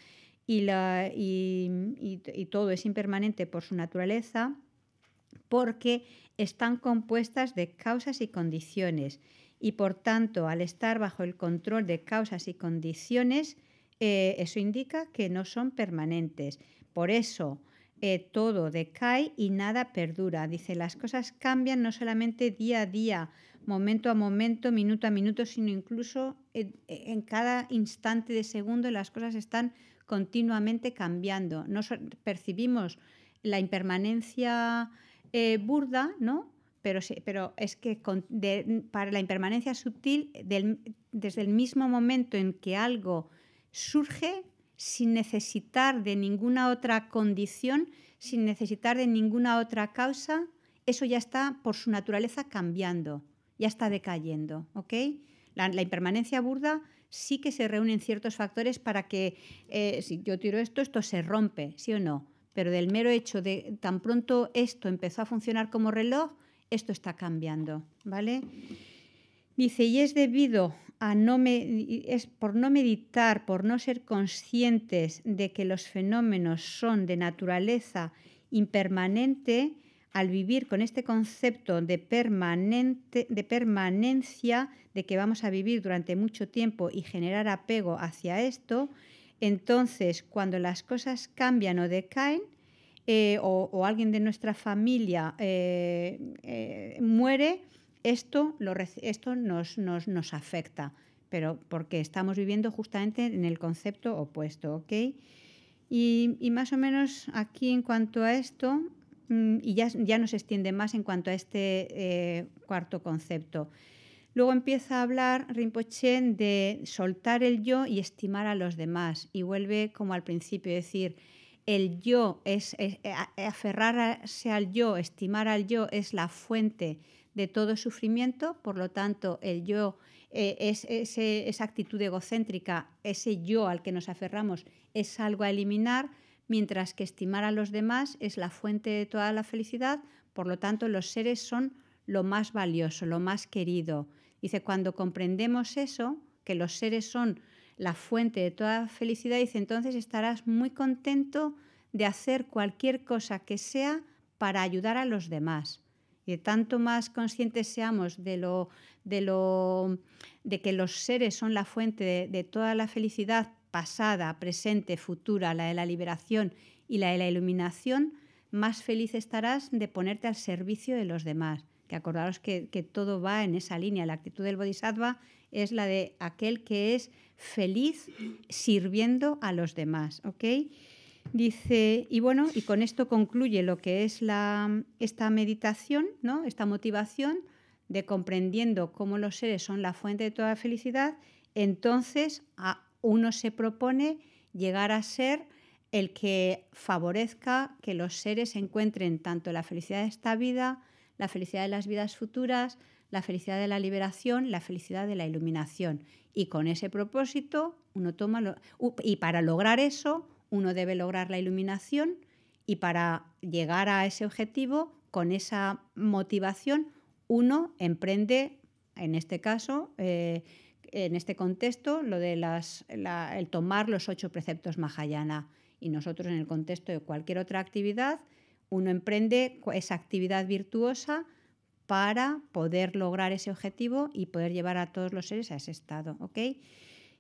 y, la, y todo es impermanente por su naturaleza porque están compuestas de causas y condiciones y por tanto al estar bajo el control de causas y condiciones, eh, eso indica que no son permanentes. Por eso eh, todo decae y nada perdura. Dice, las cosas cambian no solamente día a día, momento a momento, minuto a minuto, sino incluso en, cada instante de segundo las cosas están continuamente cambiando. No percibimos la impermanencia eh, burda, ¿no? Pero, pero es que para la impermanencia sutil, desde el mismo momento en que algo surge, sin necesitar de ninguna otra condición, sin necesitar de ninguna otra causa, eso ya está por su naturaleza cambiando, ya está decayendo, ¿ok? La, impermanencia burda sí que se reúnen ciertos factores para que eh, si yo tiro esto, esto se rompe, ¿sí o no? pero del mero hecho de tan pronto esto empezó a funcionar como reloj, esto está cambiando, ¿vale? Dice, y es debido a no por no meditar, por no ser conscientes de que los fenómenos son de naturaleza impermanente, al vivir con este concepto de, permanente, de permanencia, de que vamos a vivir durante mucho tiempo y generar apego hacia esto, entonces, cuando las cosas cambian o decaen, eh, o, alguien de nuestra familia eh, eh, muere, esto, esto nos, afecta, pero porque estamos viviendo justamente en el concepto opuesto, Y, más o menos aquí en cuanto a esto, mm, y ya nos extiende más en cuanto a este cuarto concepto. Luego empieza a hablar Rinpoche de soltar el yo y estimar a los demás. Y vuelve como al principio, decir, el yo es, eh, aferrarse al yo, estimar al yo es la fuente de todo sufrimiento, por lo tanto el yo eh, es, esa actitud egocéntrica, ese yo al que nos aferramos es algo a eliminar, mientras que estimar a los demás es la fuente de toda la felicidad, por lo tanto los seres son lo más valioso, lo más querido, Dice, cuando comprendemos eso, que los seres son la fuente de toda felicidad, dice, entonces estarás muy contento de hacer cualquier cosa que sea para ayudar a los demás. Y tanto más conscientes seamos de lo, de lo de que los seres son la fuente de toda la felicidad pasada, presente, futura, la de la liberación y la de la iluminación, más feliz estarás de ponerte al servicio de los demás que acordaros que, todo va en esa línea. La actitud del bodhisattva es la de aquel que es feliz sirviendo a los demás, ¿ok? Dice, y bueno, y con esto concluye lo que es esta meditación, ¿no? Esta motivación de comprendiendo cómo los seres son la fuente de toda felicidad, entonces a uno se propone llegar a ser el que favorezca que los seres encuentren tanto la felicidad de esta vida la felicidad de las vidas futuras, la felicidad de la liberación, la felicidad de la iluminación. Y con ese propósito, uno toma. y para lograr eso, uno debe lograr la iluminación y para llegar a ese objetivo, con esa motivación, uno emprende, en este caso, eh, en este contexto, lo de el tomar los ocho preceptos Mahayana. Y nosotros, en el contexto de cualquier otra actividad, uno emprende esa actividad virtuosa para poder lograr ese objetivo y poder llevar a todos los seres a ese estado.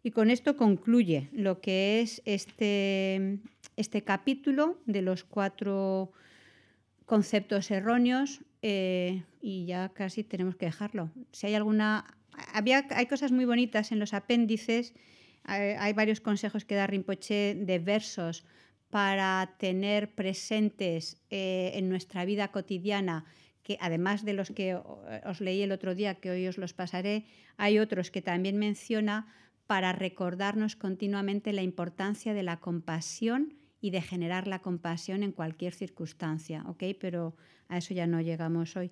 Y con esto concluye lo que es este, este capítulo de los cuatro conceptos erróneos eh, y ya casi tenemos que dejarlo. Si hay alguna... hay cosas muy bonitas en los apéndices, hay, hay varios consejos que da Rinpoche de versos para tener presentes eh, en nuestra vida cotidiana, que además de los que eh, os leí el otro día, que hoy os los pasaré, hay otros que también menciona para recordarnos continuamente la importancia de la compasión y de generar la compasión en cualquier circunstancia, Pero a eso ya no llegamos hoy.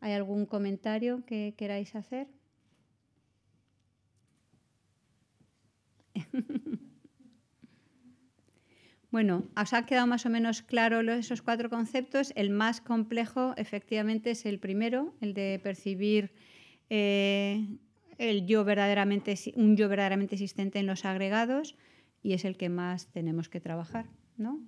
¿Hay algún comentario que queráis hacer? (laughs) Bueno, os han quedado más o menos claros esos cuatro conceptos. El más complejo, efectivamente, es el primero, el de percibir eh, el yo verdaderamente, un yo verdaderamente existente en los agregados, y es el que más tenemos que trabajar, ¿no?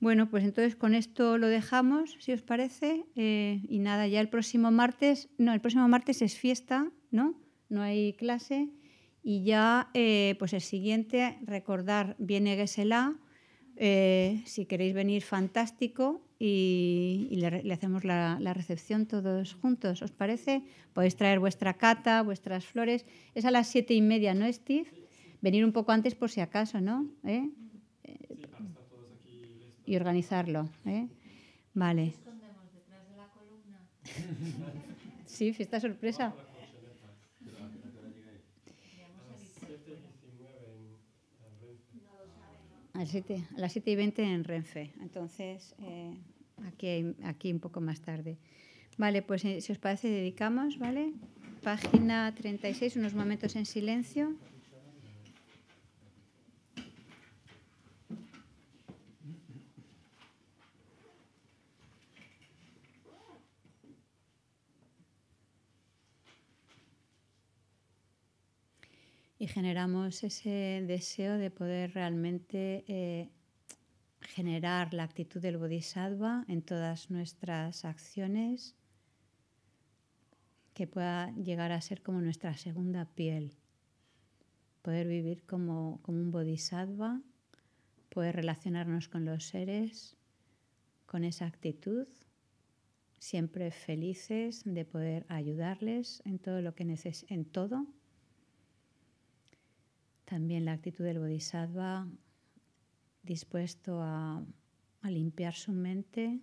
Bueno, pues entonces con esto lo dejamos, si os parece. Eh, y nada, ya el próximo martes, no, el próximo martes es fiesta, ¿no? No hay clase. Y ya, eh, pues el siguiente, recordar, viene Gesela. Eh, si queréis venir, fantástico. Y, le, hacemos la, recepción todos juntos, ¿os parece? Podéis traer vuestra cata, vuestras flores. Es a las siete y media, ¿no, Steve? Venir un poco antes por si acaso, ¿no? ¿Eh? y organizarlo. Vale. (laughs) Sí, fiesta sorpresa. A las 7, y 20 en Renfe. Entonces, eh, aquí, aquí un poco más tarde. Vale, pues eh, si os parece, dedicamos, ¿vale? Página 36, unos momentos en silencio. generamos ese deseo de poder realmente eh, generar la actitud del bodhisattva en todas nuestras acciones, que pueda llegar a ser como nuestra segunda piel, poder vivir como, un bodhisattva, poder relacionarnos con los seres con esa actitud, siempre felices de poder ayudarles en todo lo que en todo también la actitud del bodhisattva dispuesto a, limpiar su mente,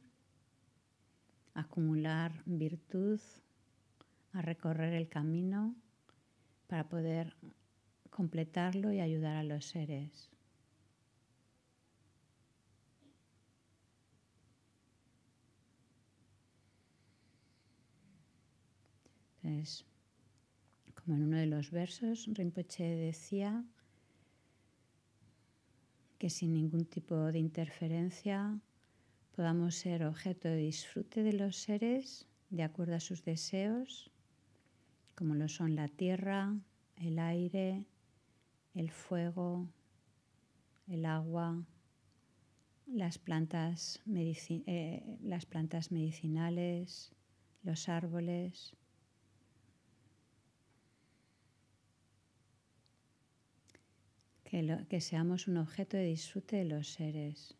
a acumular virtud, a recorrer el camino para poder completarlo y ayudar a los seres. Entonces, como en uno de los versos, Rinpoche decía, que sin ningún tipo de interferencia podamos ser objeto de disfrute de los seres de acuerdo a sus deseos, como lo son la tierra, el aire, el fuego, el agua, las plantas, eh, las plantas medicinales, los árboles, que, seamos un objeto de disfrute de los seres.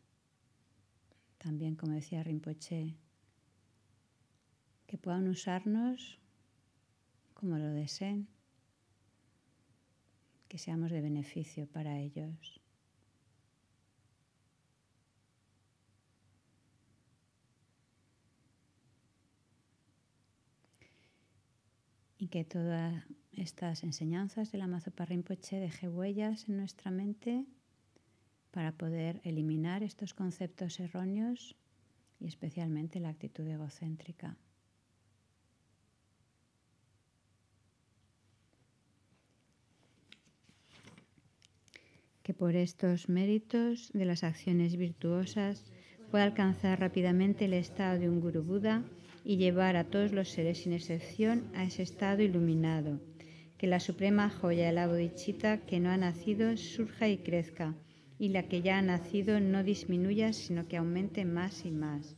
También, como decía Rinpoche, que puedan usarnos como lo deseen, que seamos de beneficio para ellos. que todas estas enseñanzas del la deje huellas en nuestra mente para poder eliminar estos conceptos erróneos y especialmente la actitud egocéntrica. Que por estos méritos de las acciones virtuosas pueda alcanzar rápidamente el estado de un Guru Buda y llevar a todos los seres sin excepción a ese estado iluminado. Que la suprema joya el la que no ha nacido surja y crezca, y la que ya ha nacido no disminuya, sino que aumente más y más.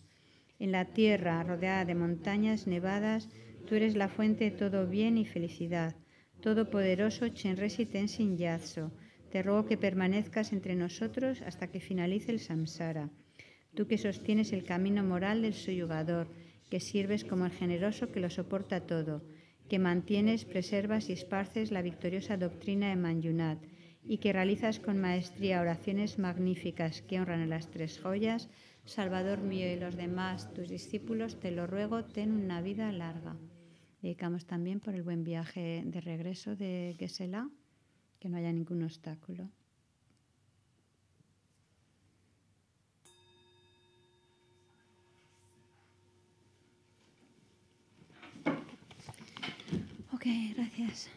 En la tierra rodeada de montañas nevadas, tú eres la fuente de todo bien y felicidad. Todopoderoso Chenresi Tenzin yazo te ruego que permanezcas entre nosotros hasta que finalice el samsara. Tú que sostienes el camino moral del suyugador, que sirves como el generoso que lo soporta todo, que mantienes, preservas y esparces la victoriosa doctrina de Manyunat, y que realizas con maestría oraciones magníficas que honran a las tres joyas, Salvador mío y los demás, tus discípulos, te lo ruego, ten una vida larga. Dedicamos también por el buen viaje de regreso de Gesela, que no haya ningún obstáculo. gracias.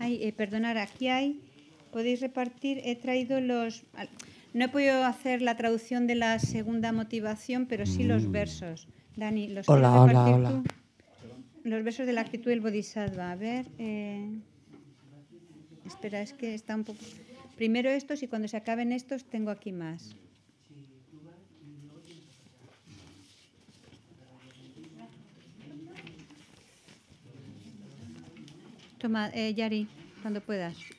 Ay, eh, perdonad, aquí hay, podéis repartir, he traído los... No he podido hacer la traducción de la segunda motivación, pero sí los mm. versos. Dani, los hola, hola, hola. Los versos de la actitud del bodhisattva. A ver, eh... espera, es que está un poco... Primero estos y cuando se acaben estos tengo aquí más. Toma, eh, Yari, cuando puedas.